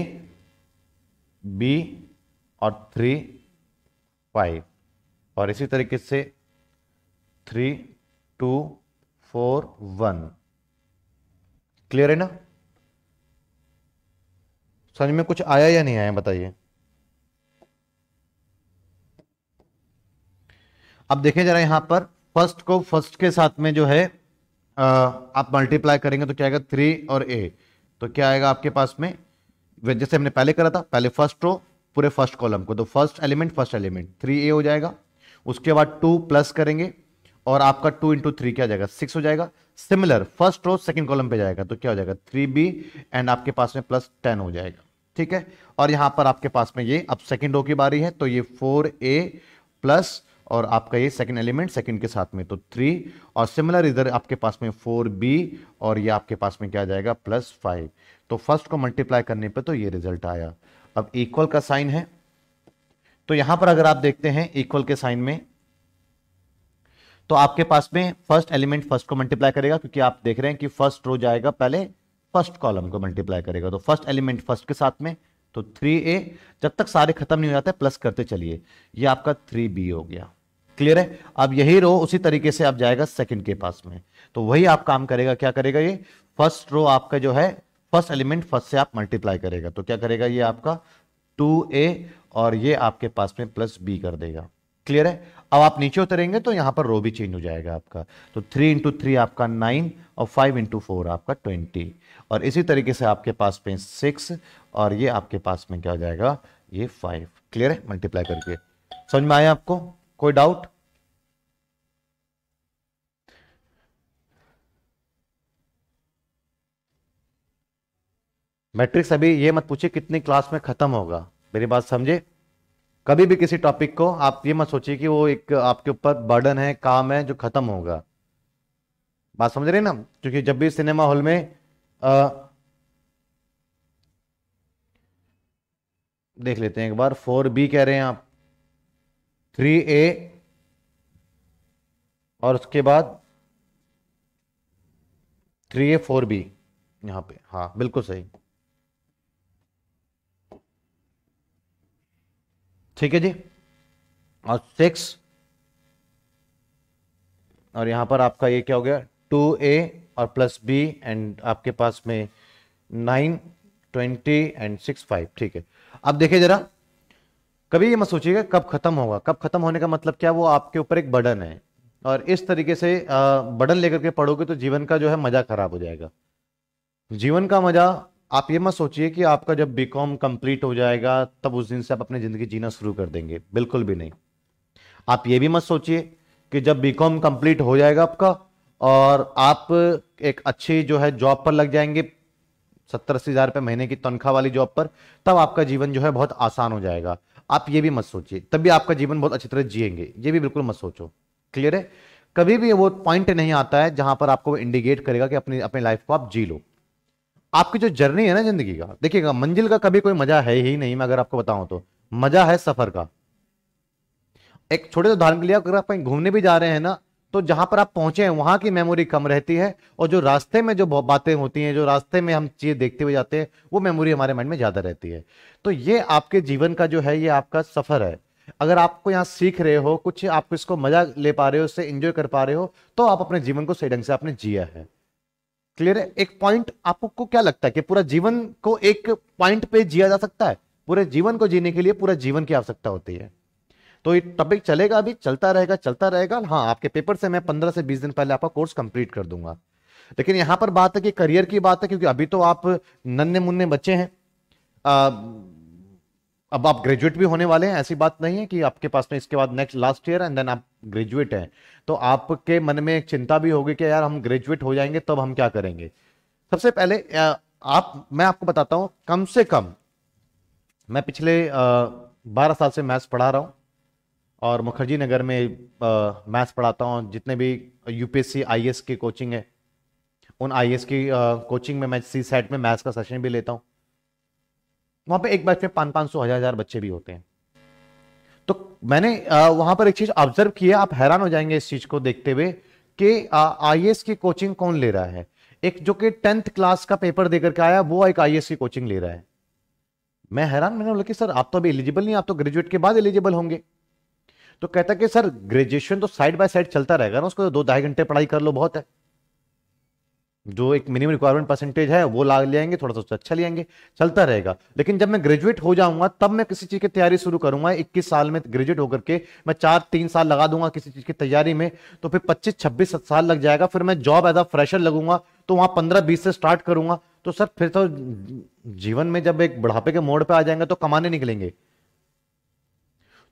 बी और थ्री फाइव और इसी तरीके से three two four one clear है ना समझ में कुछ आया या नहीं आया बताइए अब देखें जरा यहां पर फर्स्ट को फर्स्ट के साथ में जो है आ, आप मल्टीप्लाई करेंगे तो क्या आएगा थ्री और ए तो क्या आएगा आपके पास में जैसे हमने पहले करा था पहले फर्स्ट रो पूरे फर्स्ट कॉलम को तो first element first element three A हो जाएगा उसके बाद टू प्लस करेंगे और आपका टू इंटू थ्री क्या जाएगा सिक्स हो जाएगा similar first row second column पे जाएगा तो क्या हो जाएगा थ्री बी एंड आपके पास में प्लस टेन हो जाएगा ठीक है और यहाँ पर आपके पास में ये अब सेकंड रो की बारी है तो ये फोर ए प्लस और आपका ये सेकंड एलिमेंट सेकंड के साथ में तो थ्री और सिमिलर इधर आपके पास में फोर बी और ये आपके पास में क्या जाएगा प्लस फाइव तो फर्स्ट को मल्टीप्लाई करने पर तो ये रिजल्ट आया अब इक्वल का साइन है तो यहां पर अगर आप देखते हैं इक्वल के साइन में तो आपके पास में फर्स्ट एलिमेंट फर्स्ट को मल्टीप्लाई करेगा क्योंकि आप देख रहे हैं कि फर्स्ट रो जाएगा पहले फर्स्ट कॉलम को मल्टीप्लाई करेगा तो फर्स्ट एलिमेंट फर्स्ट के साथ में तो थ्री ए जब तक सारे खत्म नहीं हो जाते प्लस करते चलिए ये आपका थ्री बी हो गया क्लियर है अब यही रो उसी तरीके से आप जाएगा सेकंड के पास में तो वही आप काम करेगा क्या करेगा ये फर्स्ट रो आपका जो है फर्स्ट एलिमेंट फर्स्ट से आप मल्टीप्लाई करेगा तो क्या करेगा ये आपका टू ए और ये आपके पास में प्लस बी कर देगा क्लियर है अब आप नीचे उतरेंगे तो यहां पर रो भी चेंज हो जाएगा आपका तो थ्री इंटू थ्री आपका नाइन और फाइव इंटू फोर आपका ट्वेंटी और इसी तरीके से आपके पास में सिक्स और ये आपके पास में क्या हो जाएगा ये फाइव क्लियर है मल्टीप्लाई करके समझ में आया आपको कोई डाउट मैट्रिक्स अभी ये मत पूछिए कितनी क्लास में खत्म होगा मेरी बात समझे कभी भी किसी टॉपिक को आप ये मत सोचिए कि वो एक आपके ऊपर बर्डन है काम है जो खत्म होगा बात समझ रहे ना क्योंकि जब भी सिनेमा हॉल में आ, देख लेते हैं एक बार फोर बी कह रहे हैं आप थ्री ए और उसके बाद थ्री ए फोर बी यहाँ पे हाँ बिल्कुल सही ठीक है जी और सिक्स और यहां पर आपका ये क्या हो गया टू ए और प्लस बी एंड आपके पास में nine twenty and six five ठीक है अब देखिए जरा कभी ये मत सोचिएगा कब खत्म होगा कब खत्म होने का मतलब क्या वो आपके ऊपर एक बर्डन है और इस तरीके से बर्डन लेकर के पढ़ोगे तो जीवन का जो है मजा खराब हो जाएगा जीवन का मजा आप ये मत सोचिए कि आपका जब बी कॉम कम्प्लीट हो जाएगा तब उस दिन से आप अपनी ज़िंदगी जीना शुरू कर देंगे बिल्कुल भी नहीं आप ये भी मत सोचिए कि जब बी कॉम कम्प्लीट हो जाएगा आपका और आप एक अच्छी जो है जॉब पर लग जाएंगे सत्तर अस्सी हज़ार रुपये महीने की तनख्वाह वाली जॉब पर तब आपका जीवन जो है बहुत आसान हो जाएगा आप ये भी मत सोचिए तब भी आपका जीवन बहुत अच्छी तरह जिएंगे ये भी बिल्कुल मत सोचो क्लियर है कभी भी वो पॉइंट नहीं आता है जहां पर आपको इंडिकेट करेगा कि अपनी अपनी लाइफ को आप जी लो आपकी जो जर्नी है ना जिंदगी का देखिएगा मंजिल का कभी कोई मजा है ही नहीं मैं अगर आपको बताऊं तो मजा है सफर का एक छोटे से उदाहरण के लिए अगर आप कहीं घूमने भी जा रहे हैं ना तो जहां पर आप पहुंचे हैं वहां की मेमोरी कम रहती है और जो रास्ते में जो बातें होती हैं जो रास्ते में हम चीज देखते हुए जाते हैं वो मेमोरी हमारे माइंड में ज्यादा रहती है तो ये आपके जीवन का जो है ये आपका सफर है अगर आपको यहाँ सीख रहे हो कुछ आप इसको मजा ले पा रहे हो इससे एंजॉय कर पा रहे हो तो आप अपने जीवन को सही ढंग से आपने जिया है क्लियर है एक पॉइंट आपको क्या लगता है कि पूरा जीवन को एक पॉइंट पे जिया जा सकता है पूरे जीवन को जीने के लिए पूरा जीवन की आवश्यकता होती है तो ये टॉपिक चलेगा अभी चलता रहेगा चलता रहेगा हाँ आपके पेपर से मैं पंद्रह से बीस दिन पहले आपका कोर्स कंप्लीट कर दूंगा लेकिन यहाँ पर बात है कि करियर की बात है क्योंकि अभी तो आप नन्हे मुन्ने बच्चे हैं आ, अब आप ग्रेजुएट भी होने वाले हैं ऐसी बात नहीं है कि आपके पास में इसके बाद next last year and then आप ग्रेजुएट हैं तो आपके मन में एक चिंता भी होगी कि यार हम ग्रेजुएट हो जाएंगे तब हम क्या करेंगे सबसे पहले आप मैं आपको बताता हूँ कम से कम मैं पिछले बारह साल से मैथ्स पढ़ा रहा हूँ और मुखर्जी नगर में मैथ्स पढ़ाता हूँ जितने भी यूपीएससी आईएएस की कोचिंग है उन आईएएस की कोचिंग में मैं सी सेट में मैथ्स का सेशन भी लेता हूँ वहाँ पे एक बैच में पाँच पाँच सौ हज़ार हज़ार बच्चे भी होते हैं तो मैंने वहां पर एक चीज ऑब्जर्व किया आप हैरान हो जाएंगे इस चीज को देखते हुए कि आई की कोचिंग कौन ले रहा है एक जो कि टेंथ क्लास का पेपर देकर के आया वो एक आई की कोचिंग ले रहा है मैं हैरान मैंने बोला कि सर आप तो अभी एलिजिबल नहीं आप तो ग्रेजुएट के बाद एलिजिबल होंगे तो कहता कि सर ग्रेजुएशन तो साइड बाय साइड चलता रहेगा ना उसको तो दो ढाई घंटे पढ़ाई कर लो बहुत है जो एक मिनिमम रिक्वायरमेंट परसेंटेज है वो ला लेंगे थोड़ा सा अच्छा लेंगे चलता रहेगा लेकिन जब मैं ग्रेजुएट हो जाऊंगा तब मैं किसी चीज़ की तैयारी शुरू करूंगा 21 साल में ग्रेजुएट होकर के मैं चार तीन साल लगा दूंगा किसी चीज़ की तैयारी में तो फिर 25 छब्बीस साल लग जाएगा फिर मैं जॉब एज अ फ्रेशर लगूंगा तो वहां पंद्रह बीस से स्टार्ट करूंगा तो सर फिर तो जीवन में जब एक बुढ़ापे के मोड़ पर आ जाएंगे तो कमाने निकलेंगे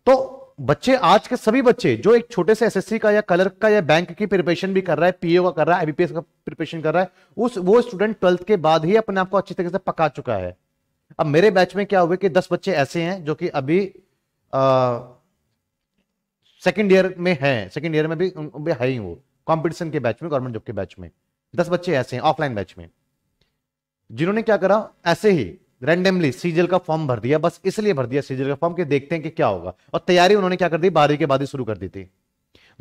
तो बच्चे आज के सभी बच्चे जो एक छोटे से एसएससी का या कलर का या बैंक की प्रिपरेशन भी कर रहा है पीओ का कर रहा है एबीपीएस का प्रिपरेशन कर रहा है उस वो स्टूडेंट ट्वेल्थ के बाद ही अपने आप को अच्छी तरीके से पका चुका है अब मेरे बैच में क्या हुआ कि दस बच्चे ऐसे हैं जो कि अभी सेकेंड ईयर में है सेकेंड ईयर में भी है ही वो कॉम्पिटिशन के बैच में गवर्नमेंट जॉब के बैच में दस बच्चे ऐसे हैं ऑफलाइन बैच में जिन्होंने क्या करा ऐसे ही रैंडमली सीजल का फॉर्म भर दिया बस इसलिए भर दिया सीजल का फॉर्म कि देखते हैं कि क्या होगा और तैयारी उन्होंने क्या कर दी बारहवीं के बाद ही शुरू कर दी थी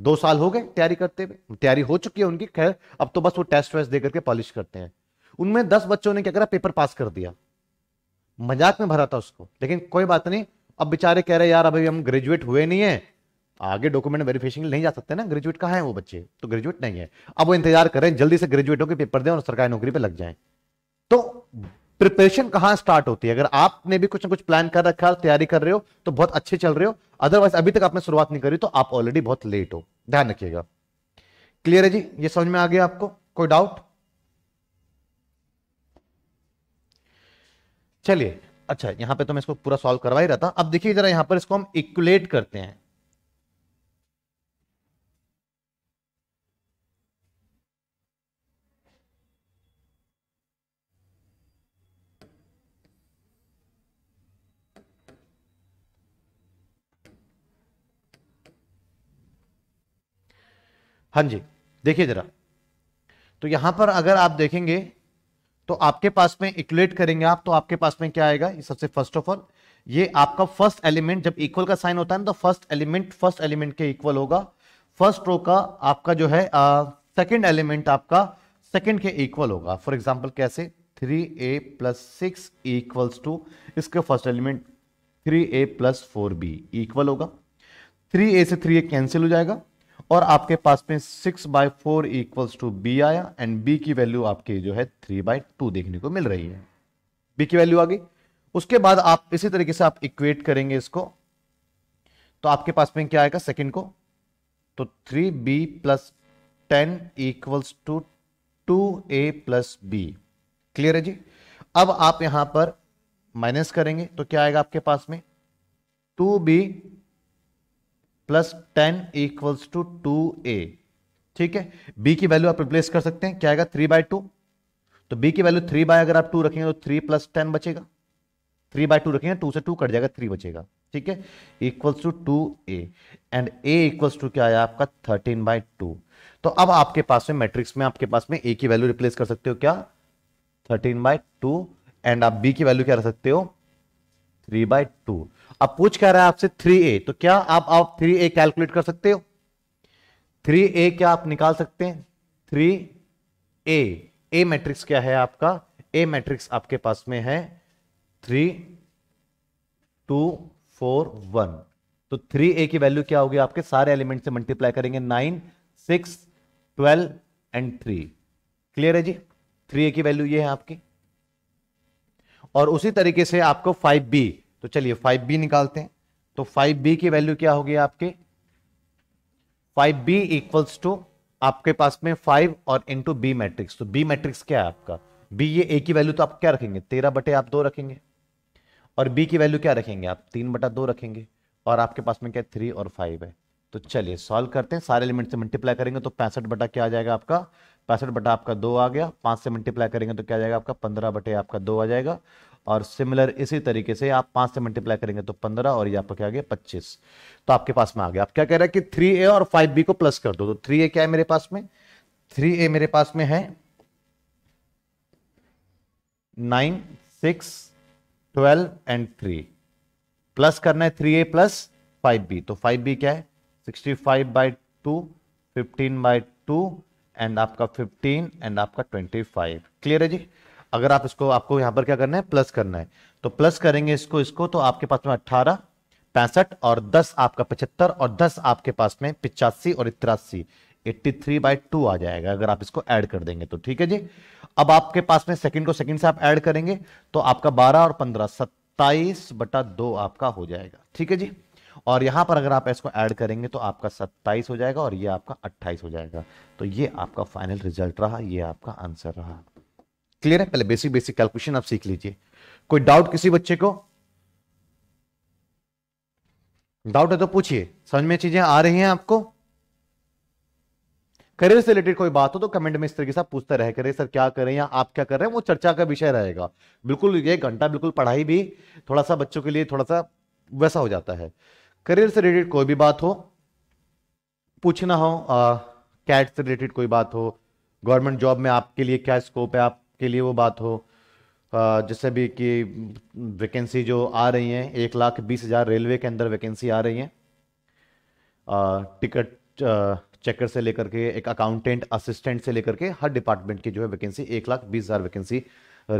दो साल हो गए तैयारी करते हुए तैयारी हो चुकी है उनकी खैर अब तो बस वो टेस्ट वेस्ट दे करके पॉलिश करते हैं उनमें दस बच्चों ने क्या करा पेपर पास कर दिया मजाक में भरा था उसको लेकिन कोई बात नहीं अब बेचारे कह रहे यार अभी हम ग्रेजुएट हुए नहीं है आगे डॉक्यूमेंट वेरिफिकेशन नहीं जा सकते ना ग्रेजुएट कहा है वो बच्चे तो ग्रेजुएट नहीं है अब वो इंतजार करें जल्दी से ग्रेजुएट होकर पेपर दें और सरकारी नौकरी पर लग जाए तो प्रिपरेशन कहां स्टार्ट होती है अगर आपने भी कुछ ना कुछ प्लान कर रखा है तैयारी कर रहे हो तो बहुत अच्छे चल रहे हो अदरवाइज अभी तक आपने शुरुआत नहीं करी तो आप ऑलरेडी बहुत लेट हो ध्यान रखिएगा क्लियर है जी ये समझ में आ गया आपको कोई डाउट चलिए अच्छा यहां पे तो मैं इसको पूरा सॉल्व करवा ही रहा था अब देखिए जरा यहां पर इसको हम इक्वलेट करते हैं हाँ जी देखिए जरा तो यहां पर अगर आप देखेंगे तो आपके पास में इक्लेट करेंगे आप तो आपके पास में क्या आएगा सबसे फर्स्ट ऑफ ऑल ये आपका फर्स्ट एलिमेंट जब इक्वल का साइन होता है ना तो फर्स्ट एलिमेंट फर्स्ट एलिमेंट के इक्वल होगा फर्स्ट रो का आपका जो है सेकेंड एलिमेंट आपका सेकेंड के इक्वल होगा फॉर एग्जाम्पल कैसे three A plus six equals to इसके first element three A plus four B equal होगा थ्री ए से थ्री ए कैंसिल हो जाएगा और आपके पास में six by four equals to B आया एंड बी की वैल्यू आपके जो है थ्री बाय टू देखने को मिल रही है बी की वैल्यू आ गई उसके बाद आप इसी तरीके से आप इक्वेट करेंगे इसको तो आपके पास में क्या आएगा सेकंड को तो three B plus ten equals to two A plus B clear है जी अब आप यहां पर माइनस करेंगे तो क्या आएगा आपके पास में two B plus ten equals to two A ठीक है बी की वैल्यू आप रिप्लेस कर सकते हैं क्या आएगा थ्री बाय टू तो बी की वैल्यू थ्री बाय अगर आप टू रखेंगे तो थ्री प्लस टेन बचेगा थ्री बाय टू रखेंगे टू से टू कट जाएगा थ्री बचेगा ठीक है equals to two A and A equals to क्या आया आपका थर्टीन बाय टू तो अब आपके पास में मैट्रिक्स में आपके पास में ए की वैल्यू रिप्लेस कर सकते हो क्या थर्टीन बाय टू एंड आप बी की वैल्यू क्या रख सकते हो थ्री बाय टू अब पूछ क्या रहा है आपसे 3a तो क्या आप आप 3a कैलकुलेट कर सकते हो 3a क्या आप निकाल सकते हैं 3a a मैट्रिक्स क्या है आपका a मैट्रिक्स आपके पास में है 3 2 4 1 तो 3a की वैल्यू क्या होगी आपके सारे एलिमेंट से मल्टीप्लाई करेंगे 9 6 12 एंड 3 क्लियर है जी 3a की वैल्यू ये है आपकी और उसी तरीके से आपको 5b तो चलिए फाइव बी निकालते हैं तो फाइव बी की वैल्यू क्या होगी आपके फाइव बी इक्वल्स टू आपके पास में फाइव और इंटू बी मैट्रिक्स तो बी मैट्रिक्स क्या है आपका बी ये ए की वैल्यू तो आप क्या रखेंगे तेरह बटे आप दो रखेंगे और बी की वैल्यू क्या रखेंगे आप तीन बटा दो रखेंगे और आपके पास में क्या थ्री और फाइव है तो चलिए सॉल्व करते हैं सारे एलिमेंट से मल्टीप्लाई करेंगे तो पैंसठ बटा क्या आ जाएगा आपका पैंसठ बटा आपका दो आ गया पांच से मल्टीप्लाई करेंगे तो क्या आ जाएगा आपका पंद्रह बटे आपका दो आ जाएगा और सिमिलर इसी तरीके से आप पांच से मल्टीप्लाई करेंगे तो पंद्रह और ये आपका क्या आ गया पच्चीस तो आपके पास में आ गया आप क्या कह रहे हैं कि थ्री ए और फाइव बी को प्लस कर दो तो थ्री ए क्या है मेरे पास में थ्री ए मेरे पास में है nine six twelve and three plus करना है three A plus five B तो फाइव बी क्या है sixty five by two fifteen by two and आपका फिफ्टीन एंड आपका ट्वेंटी फाइव क्लियर है जी अगर आप इसको आपको यहाँ पर क्या करना है प्लस करना है तो प्लस करेंगे इसको इसको तो आपके पास में अट्ठारह पैंसठ और दस आपका पचहत्तर और दस आपके पास में पिचासी और तिरासी एट्टी थ्री बाई टू आ जाएगा अगर आप इसको ऐड कर देंगे तो ठीक है जी अब आपके पास में सेकंड को सेकंड से आप ऐड करेंगे तो आपका बारह और पंद्रह सत्ताईस बटा दो आपका हो जाएगा ठीक है जी और यहां पर अगर आप इसको ऐड करेंगे तो आपका 27 हो जाएगा और ये आपका 28 हो जाएगा तो ये आपका फाइनल रिजल्ट रहा ये आपका आंसर रहा क्लियर है पहले बेसिक बेसिक कैलकुलेशन आप सीख लीजिए कोई डाउट किसी बच्चे को डाउट है तो पूछिए समझ में चीजें आ रही हैं आपको करियर से रिलेटेड कोई बात हो तो कमेंट में इस तरीके से पूछते रहे करिए सर क्या करें या आप क्या कर रहे हैं वो चर्चा का विषय रहेगा बिल्कुल ये घंटा बिल्कुल पढ़ाई भी थोड़ा सा बच्चों के लिए थोड़ा सा वैसा हो जाता है करियर से रिलेटेड कोई भी बात हो पूछना हो कैट से रिलेटेड कोई बात हो गवर्नमेंट जॉब में आपके लिए क्या स्कोप है आप के लिए वो बात हो जैसे भी कि वैकेंसी जो आ रही हैं एक लाख बीस हज़ार रेलवे के अंदर वैकेंसी आ रही हैं टिकट चेकर से लेकर के एक अकाउंटेंट असिस्टेंट से लेकर के हर डिपार्टमेंट की जो है वैकेंसी एक लाख बीस हज़ार vacancy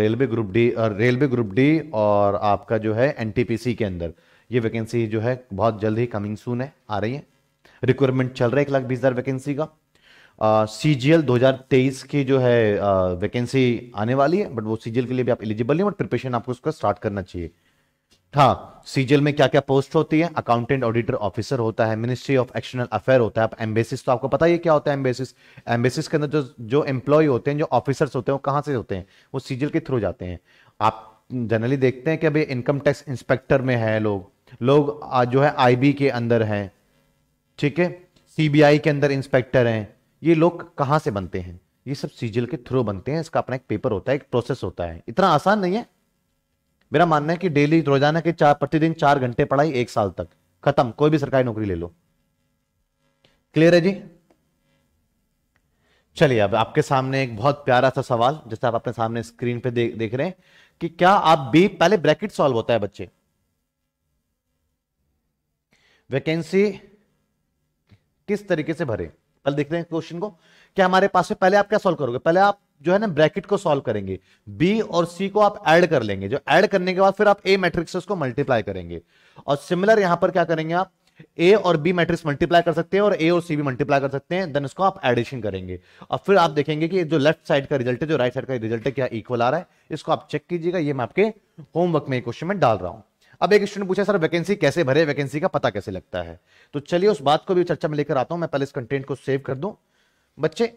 railway group D railway group D और आपका जो है एनटीपीसी के अंदर ये वैकेंसी जो है बहुत जल्द ही कमिंग सून है आ रही है रिक्वायरमेंट चल रहा है एक लाख बीस हज़ार वैकेंसी का सी जी एल दो की जो है वैकेंसी आने वाली है बट वो सी के लिए भी आप एलिजिबल नहीं बट प्रिपरेशन आपको उसका स्टार्ट करना चाहिए हाँ सीजीएल में क्या क्या पोस्ट होती है अकाउंटेंट ऑडिटर ऑफिसर होता है मिनिस्ट्री ऑफ एक्सटर्नल अफेयर होता है आप एम्बेसिस तो आपको पता ही क्या होता है एम्बेसिस एम्बेसिस के अंदर जो जो एम्प्लॉय होते हैं जो ऑफिसर्स होते हैं वो कहाँ से होते हैं वो सीजीएल के थ्रू जाते हैं आप जनरली देखते हैं कि अभी इनकम टैक्स इंस्पेक्टर में है लोग लोग जो है आई के अंदर हैं ठीक है सी के अंदर इंस्पेक्टर हैं ये लोग कहां से बनते हैं ये सब सीजल के थ्रू बनते हैं इसका अपना एक पेपर होता है एक प्रोसेस होता है इतना आसान नहीं है मेरा मानना है कि डेली रोजाना के चार प्रतिदिन चार घंटे पढ़ाई एक साल तक खत्म कोई भी सरकारी नौकरी ले लो क्लियर है जी चलिए अब आपके सामने एक बहुत प्यारा सा सवाल जैसे आप अपने सामने स्क्रीन पे दे, देख रहे हैं कि क्या आप बी पहले ब्रैकेट सॉल्व होता है बच्चे वैकेंसी किस तरीके से भरे पहले देखते हैं क्वेश्चन को क्या हमारे पास है पहले आप क्या सोल्व करोगे पहले आप जो है ना ब्रैकेट को सॉल्व करेंगे बी और सी को आप ऐड कर लेंगे जो ऐड करने के बाद फिर आप ए मैट्रिक्स को मल्टीप्लाई करेंगे और सिमिलर यहां पर क्या करेंगे आप ए और बी मैट्रिक्स मल्टीप्लाई कर सकते हैं और ए और सी भी मल्टीप्लाई कर सकते हैं देन इसको आप एडिशन करेंगे और फिर आप देखेंगे कि जो लेफ्ट साइड का रिजल्ट है जो राइट साइड का रिजल्ट है क्या इक्वल आ रहा है इसको आप चेक कीजिएगा ये मैं आपके होमवर्क में क्वेश्चन में डाल रहा हूं अब एक स्टूडेंट पूछा सर वैकेंसी कैसे भरे वैकेंसी का पता कैसे लगता है तो चलिए उस बात को भी चर्चा में लेकर आता हूं मैं पहले इस कंटेंट को सेव कर दूं बच्चे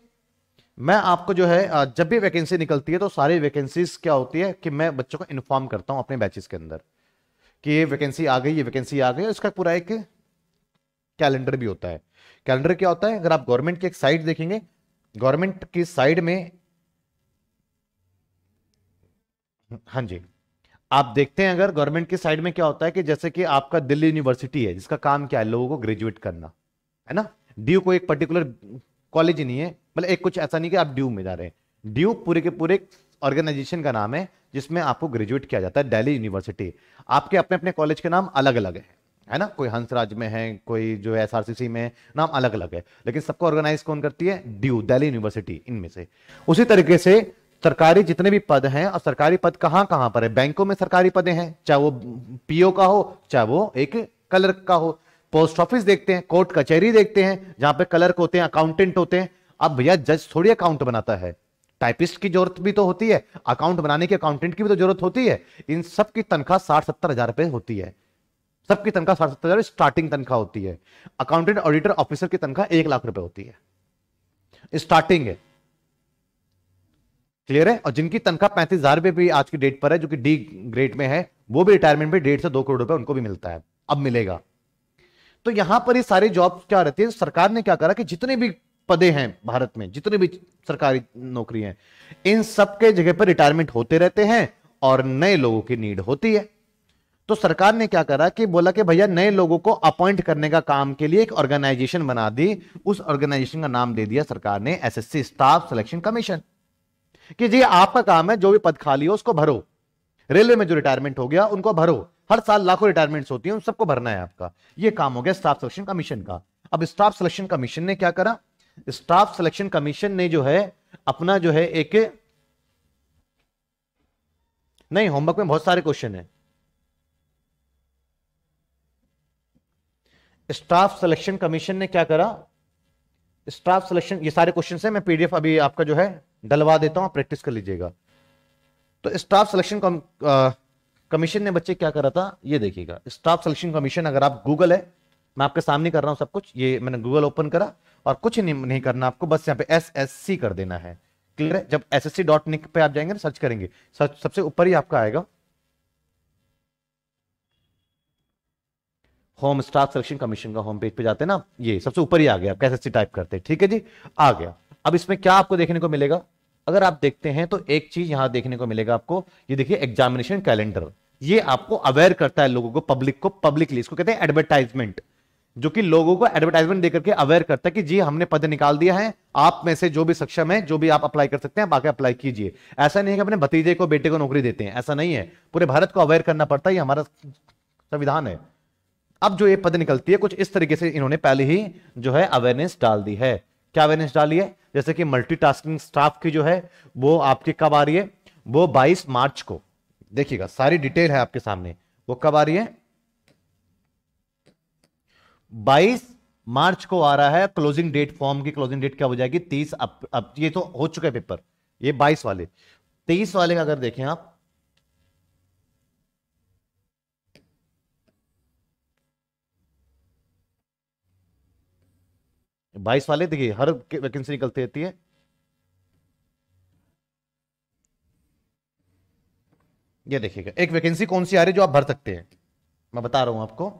मैं आपको जो है जब भी वैकेंसी निकलती है तो सारी वैकेंसी क्या होती है कि मैं बच्चों को इन्फॉर्म करता हूं अपने बैचेस के अंदर कि ये वैकेंसी आ गई ये वैकेंसी आ गई इसका पूरा एक कैलेंडर भी होता है कैलेंडर क्या होता है अगर आप गवर्नमेंट की एक साइट देखेंगे गवर्नमेंट की साइड में हाँ जी आप देखते हैं अगर गवर्नमेंट के साइड में क्या होता है कि जैसे कि आपका दिल्ली यूनिवर्सिटी है जिसका काम क्या है लोगों को ग्रेजुएट करना है ना ड्यू को एक पर्टिकुलर कॉलेज नहीं है मतलब एक कुछ ऐसा नहीं कि आप ड्यू में जा रहे हैं ड्यू पूरे के पूरे ऑर्गेनाइजेशन का नाम है जिसमें आपको ग्रेजुएट किया जाता है दिल्ली यूनिवर्सिटी आपके अपने अपने कॉलेज के नाम अलग अलग है है ना कोई हंसराज में है कोई जो है एसआरसीसी में नाम अलग अलग है लेकिन सबको ऑर्गेनाइज कौन करती है ड्यू दिल्ली यूनिवर्सिटी इनमें से उसी तरीके से सरकारी जितने भी पद हैं और सरकारी पद कहां कहां पर है बैंकों में सरकारी पदे हैं चाहे वो पीओ का हो चाहे वो एक कलर्क का हो पोस्ट ऑफिस देखते हैं कोर्ट कचहरी देखते हैं जहां पे कलर्क होते हैं अकाउंटेंट होते हैं अब भैया जज थोड़ी अकाउंट बनाता है टाइपिस्ट की जरूरत भी तो होती है अकाउंट बनाने की अकाउंटेंट की भी तो जरूरत होती है इन सबकी तनख्वाह साठ सत्तर हजार रुपए होती है सबकी तनख्वाह साठ सत्तर हजार स्टार्टिंग तनख्वाह होती है अकाउंटेंट ऑडिटर ऑफिसर की तनख्वाह एक लाख रुपए होती है स्टार्टिंग है क्लियर है और जिनकी तनख्वाह पैंतीस हजार रुपए भी आज की डेट पर है जो कि डी ग्रेड में है वो भी रिटायरमेंट में डेढ़ से दो करोड़ रुपए उनको भी मिलता है अब मिलेगा तो यहां पर ही सारे जॉब क्या रहती है सरकार ने क्या करा कि जितने भी पदे हैं भारत में जितने भी सरकारी नौकरी हैं इन सब के जगह पर रिटायरमेंट होते रहते हैं और नए लोगों की नीड होती है तो सरकार ने क्या करा कि बोला कि भैया नए लोगों को अपॉइंट करने का काम के लिए एक ऑर्गेनाइजेशन बना दी उस ऑर्गेनाइजेशन का नाम दे दिया सरकार ने एसएससी स्टाफ सिलेक्शन कमीशन कि जी आपका काम है जो भी पद खाली हो उसको भरो रेलवे में जो रिटायरमेंट हो गया उनको भरो हर साल लाखों रिटायरमेंट्स होती है उन सबको भरना है आपका ये काम हो गया स्टाफ सिलेक्शन कमीशन का अब स्टाफ सिलेक्शन कमीशन ने क्या करा स्टाफ सिलेक्शन कमीशन ने जो है अपना जो है एक नहीं होमवर्क में बहुत सारे क्वेश्चन है स्टाफ सिलेक्शन कमीशन ने क्या करा स्टाफ सिलेक्शन ये सारे क्वेश्चन है मैं पीडीएफ अभी आपका जो है डलवा देता हूँ प्रैक्टिस कर लीजिएगा तो स्टाफ सिलेक्शन कमीशन ने बच्चे क्या करा था ये देखिएगा स्टाफ सिलेक्शन कमीशन अगर आप गूगल है मैं आपके सामने कर रहा हूं सब कुछ ये मैंने गूगल ओपन करा और कुछ नहीं, नहीं करना आपको बस यहाँ पे एस एस सी कर देना है क्लियर है जब S S C dot nic पे आप जाएंगे ना तो सर्च करेंगे सर्च सबसे ऊपर ही आपका आएगा होम स्टाफ सिलेक्शन कमीशन का होम पेज पे जाते हैं ना ये सबसे ऊपर ही आ गया आप एस टाइप करते हैं ठीक है जी आ गया अब इसमें क्या आपको देखने को मिलेगा अगर आप देखते हैं तो एक चीज यहां देखने को मिलेगा आपको ये देखिए एग्जामिनेशन कैलेंडर ये आपको अवेयर करता है लोगों को पब्लिक को पब्लिकली इसको कहते हैं एडवर्टाइजमेंट जो कि लोगों को एडवर्टाइजमेंट देकर के अवेयर करता है कि जी हमने पद निकाल दिया है आप में से जो भी सक्षम है जो भी आप अप्लाई कर सकते हैं बाकी अप्लाई कीजिए ऐसा नहीं है कि अपने भतीजे को बेटे को नौकरी देते हैं ऐसा नहीं है पूरे भारत को अवेयर करना पड़ता है ये हमारा संविधान है अब जो ये पद निकलती है कुछ इस तरीके से इन्होंने पहले ही जो है अवेयरनेस डाल दी है क्या अवेयरनेस डाली है जैसे कि मल्टीटास्किंग स्टाफ की जो है वो आपकी कब आ रही है वो 22 मार्च को देखिएगा सारी डिटेल है आपके सामने वो कब आ रही है 22 मार्च को आ रहा है क्लोजिंग डेट फॉर्म की क्लोजिंग डेट क्या हो जाएगी 30 अब अब ये तो हो चुका है पेपर ये 22 वाले 23 वाले का अगर देखें आप बाईस वाले देखिए हर वैकेंसी निकलती रहती है ये देखिएगा एक वैकेंसी कौन सी आ रही है जो आप भर सकते हैं मैं बता रहा हूं आपको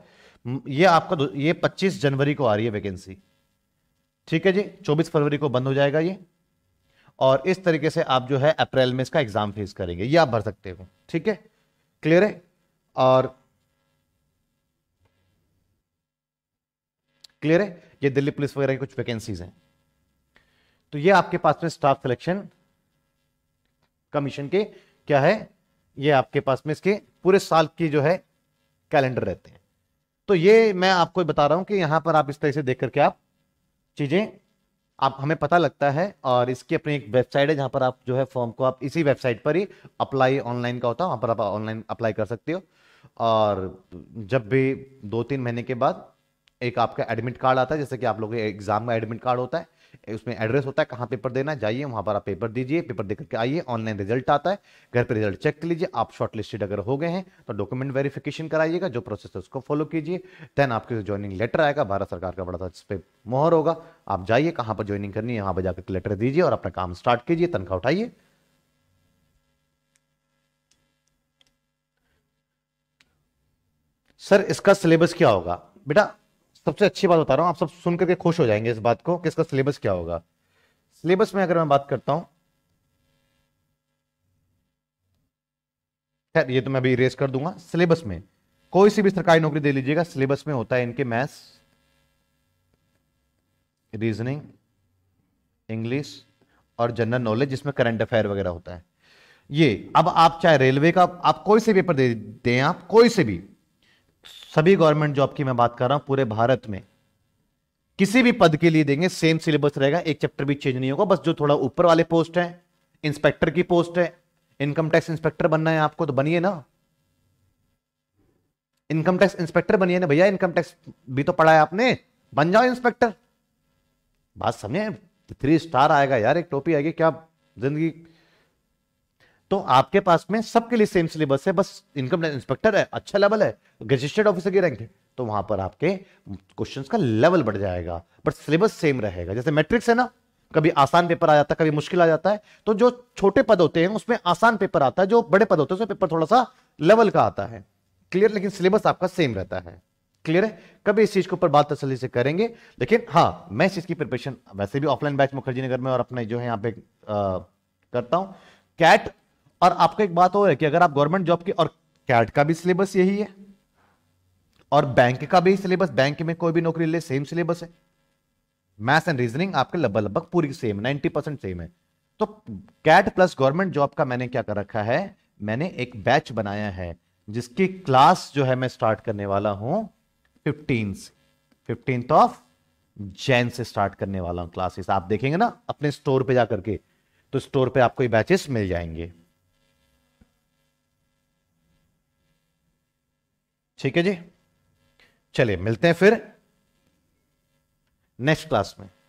ये आपका ये 25 जनवरी को आ रही है वैकेंसी ठीक है जी 24 फरवरी को बंद हो जाएगा ये और इस तरीके से आप जो है अप्रैल में इसका एग्जाम फेस करेंगे ये आप भर सकते हो ठीक है क्लियर है और क्लियर है ये दिल्ली पुलिस वगैरह की कुछ वैकेंसीज हैं तो ये आपके पास में स्टाफ सिलेक्शन कमीशन के क्या है ये आपके पास में इसके पूरे साल की जो है कैलेंडर रहते हैं तो ये मैं आपको बता रहा हूं कि यहां पर आप इस तरह से देख करके आप चीजें आप हमें पता लगता है और इसकी अपनी एक वेबसाइट है जहां पर आप जो है फॉर्म को आप इसी वेबसाइट पर ही अप्लाई ऑनलाइन का होता है वहां पर आप ऑनलाइन अप्लाई कर सकते हो और जब भी दो तीन महीने के बाद एक आपका एडमिट कार्ड आता है जैसे कि आप लोगों के एग्जाम का एडमिट कार्ड होता है उसमें एड्रेस होता है कहाँ पेपर देना है जाइए वहाँ पर आप पेपर दीजिए पेपर देकर के आइए ऑनलाइन रिजल्ट आता है घर पर रिजल्ट चेक कर लीजिए आप शॉर्टलिस्टेड अगर हो गए हैं तो डॉक्यूमेंट वेरिफिकेशन कराइएगा जो प्रोसेस है उसको फॉलो कीजिए देन आपके ज्वाइनिंग लेटर आएगा भारत सरकार का बड़ा सा मोहर होगा आप जाइए कहाँ पर ज्वाइनिंग करनी है वहाँ पर जाकर लेटर दीजिए और अपना काम स्टार्ट कीजिए तनख्वाह उठाइए सर इसका सिलेबस क्या होगा बेटा सबसे अच्छी बात बता रहा हूँ आप सब सुन करके खुश हो जाएंगे इस बात को कि इसका सिलेबस क्या होगा सिलेबस में अगर मैं बात करता हूँ खैर ये तो मैं अभी इरेज कर दूंगा सिलेबस में कोई सी भी सरकारी नौकरी दे लीजिएगा सिलेबस में होता है इनके मैथ्स रीजनिंग इंग्लिश और जनरल नॉलेज जिसमें करंट अफेयर वगैरह होता है ये अब आप चाहे रेलवे का आप कोई से पेपर दे दें आप कोई से भी सभी गवर्नमेंट जॉब की मैं बात कर रहा हूं पूरे भारत में किसी भी पद के लिए देंगे सेम सिलेबस रहेगा एक चैप्टर भी चेंज नहीं होगा बस जो थोड़ा ऊपर वाले पोस्ट है इंस्पेक्टर की पोस्ट है इनकम टैक्स इंस्पेक्टर बनना है आपको तो बनिए ना इनकम टैक्स इंस्पेक्टर बनिए ना भैया इनकम टैक्स भी तो पढ़ा है आपने बन जाओ इंस्पेक्टर बात समझे थ्री स्टार आएगा यार एक टोपी आएगी क्या जिंदगी तो आपके पास में सबके लिए सेम सिलेबस है बस इनकम टैक्स इंस्पेक्टर है अच्छा लेवल है रजिस्टर्ड ऑफिसर की रैंक है तो वहां पर आपके क्वेश्चंस का लेवल बढ़ जाएगा बट सिलेबस सेम रहेगा जैसे मैट्रिक्स है ना कभी आसान पेपर आ जाता है कभी मुश्किल आ जाता है तो जो छोटे पद होते हैं उसमें आसान पेपर आता है जो बड़े पद होते हैं पेपर थोड़ा सा लेवल का आता है क्लियर लेकिन सिलेबस आपका सेम रहता है क्लियर है कभी इस चीज के ऊपर बात तसली से करेंगे लेकिन हाँ मैं इस चीज की प्रिपरेशन वैसे भी ऑफलाइन बैच मुखर्जी नगर में और अपने जो है यहाँ पे करता हूँ कैट और आपको एक बात और है कि अगर आप गवर्नमेंट जॉब की और कैट का भी सिलेबस यही है और बैंक का भी सिलेबस बैंक में कोई भी नौकरी ले सेम सिलेबस है मैथ्स एंड रीजनिंग आपके लगभग लगभग पूरी सेम नाइनटी परसेंट सेम है तो कैट प्लस गवर्नमेंट जॉब का मैंने क्या कर रखा है मैंने एक बैच बनाया है जिसकी क्लास जो है मैं स्टार्ट करने वाला हूं फिफ्टीन फिफ्टींथ ऑफ जैन से स्टार्ट करने वाला हूं क्लासेस आप देखेंगे ना अपने स्टोर पे जाकर के तो स्टोर पे आपको ये बैचेस मिल जाएंगे ठीक है जी चलिए मिलते हैं फिर नेक्स्ट क्लास में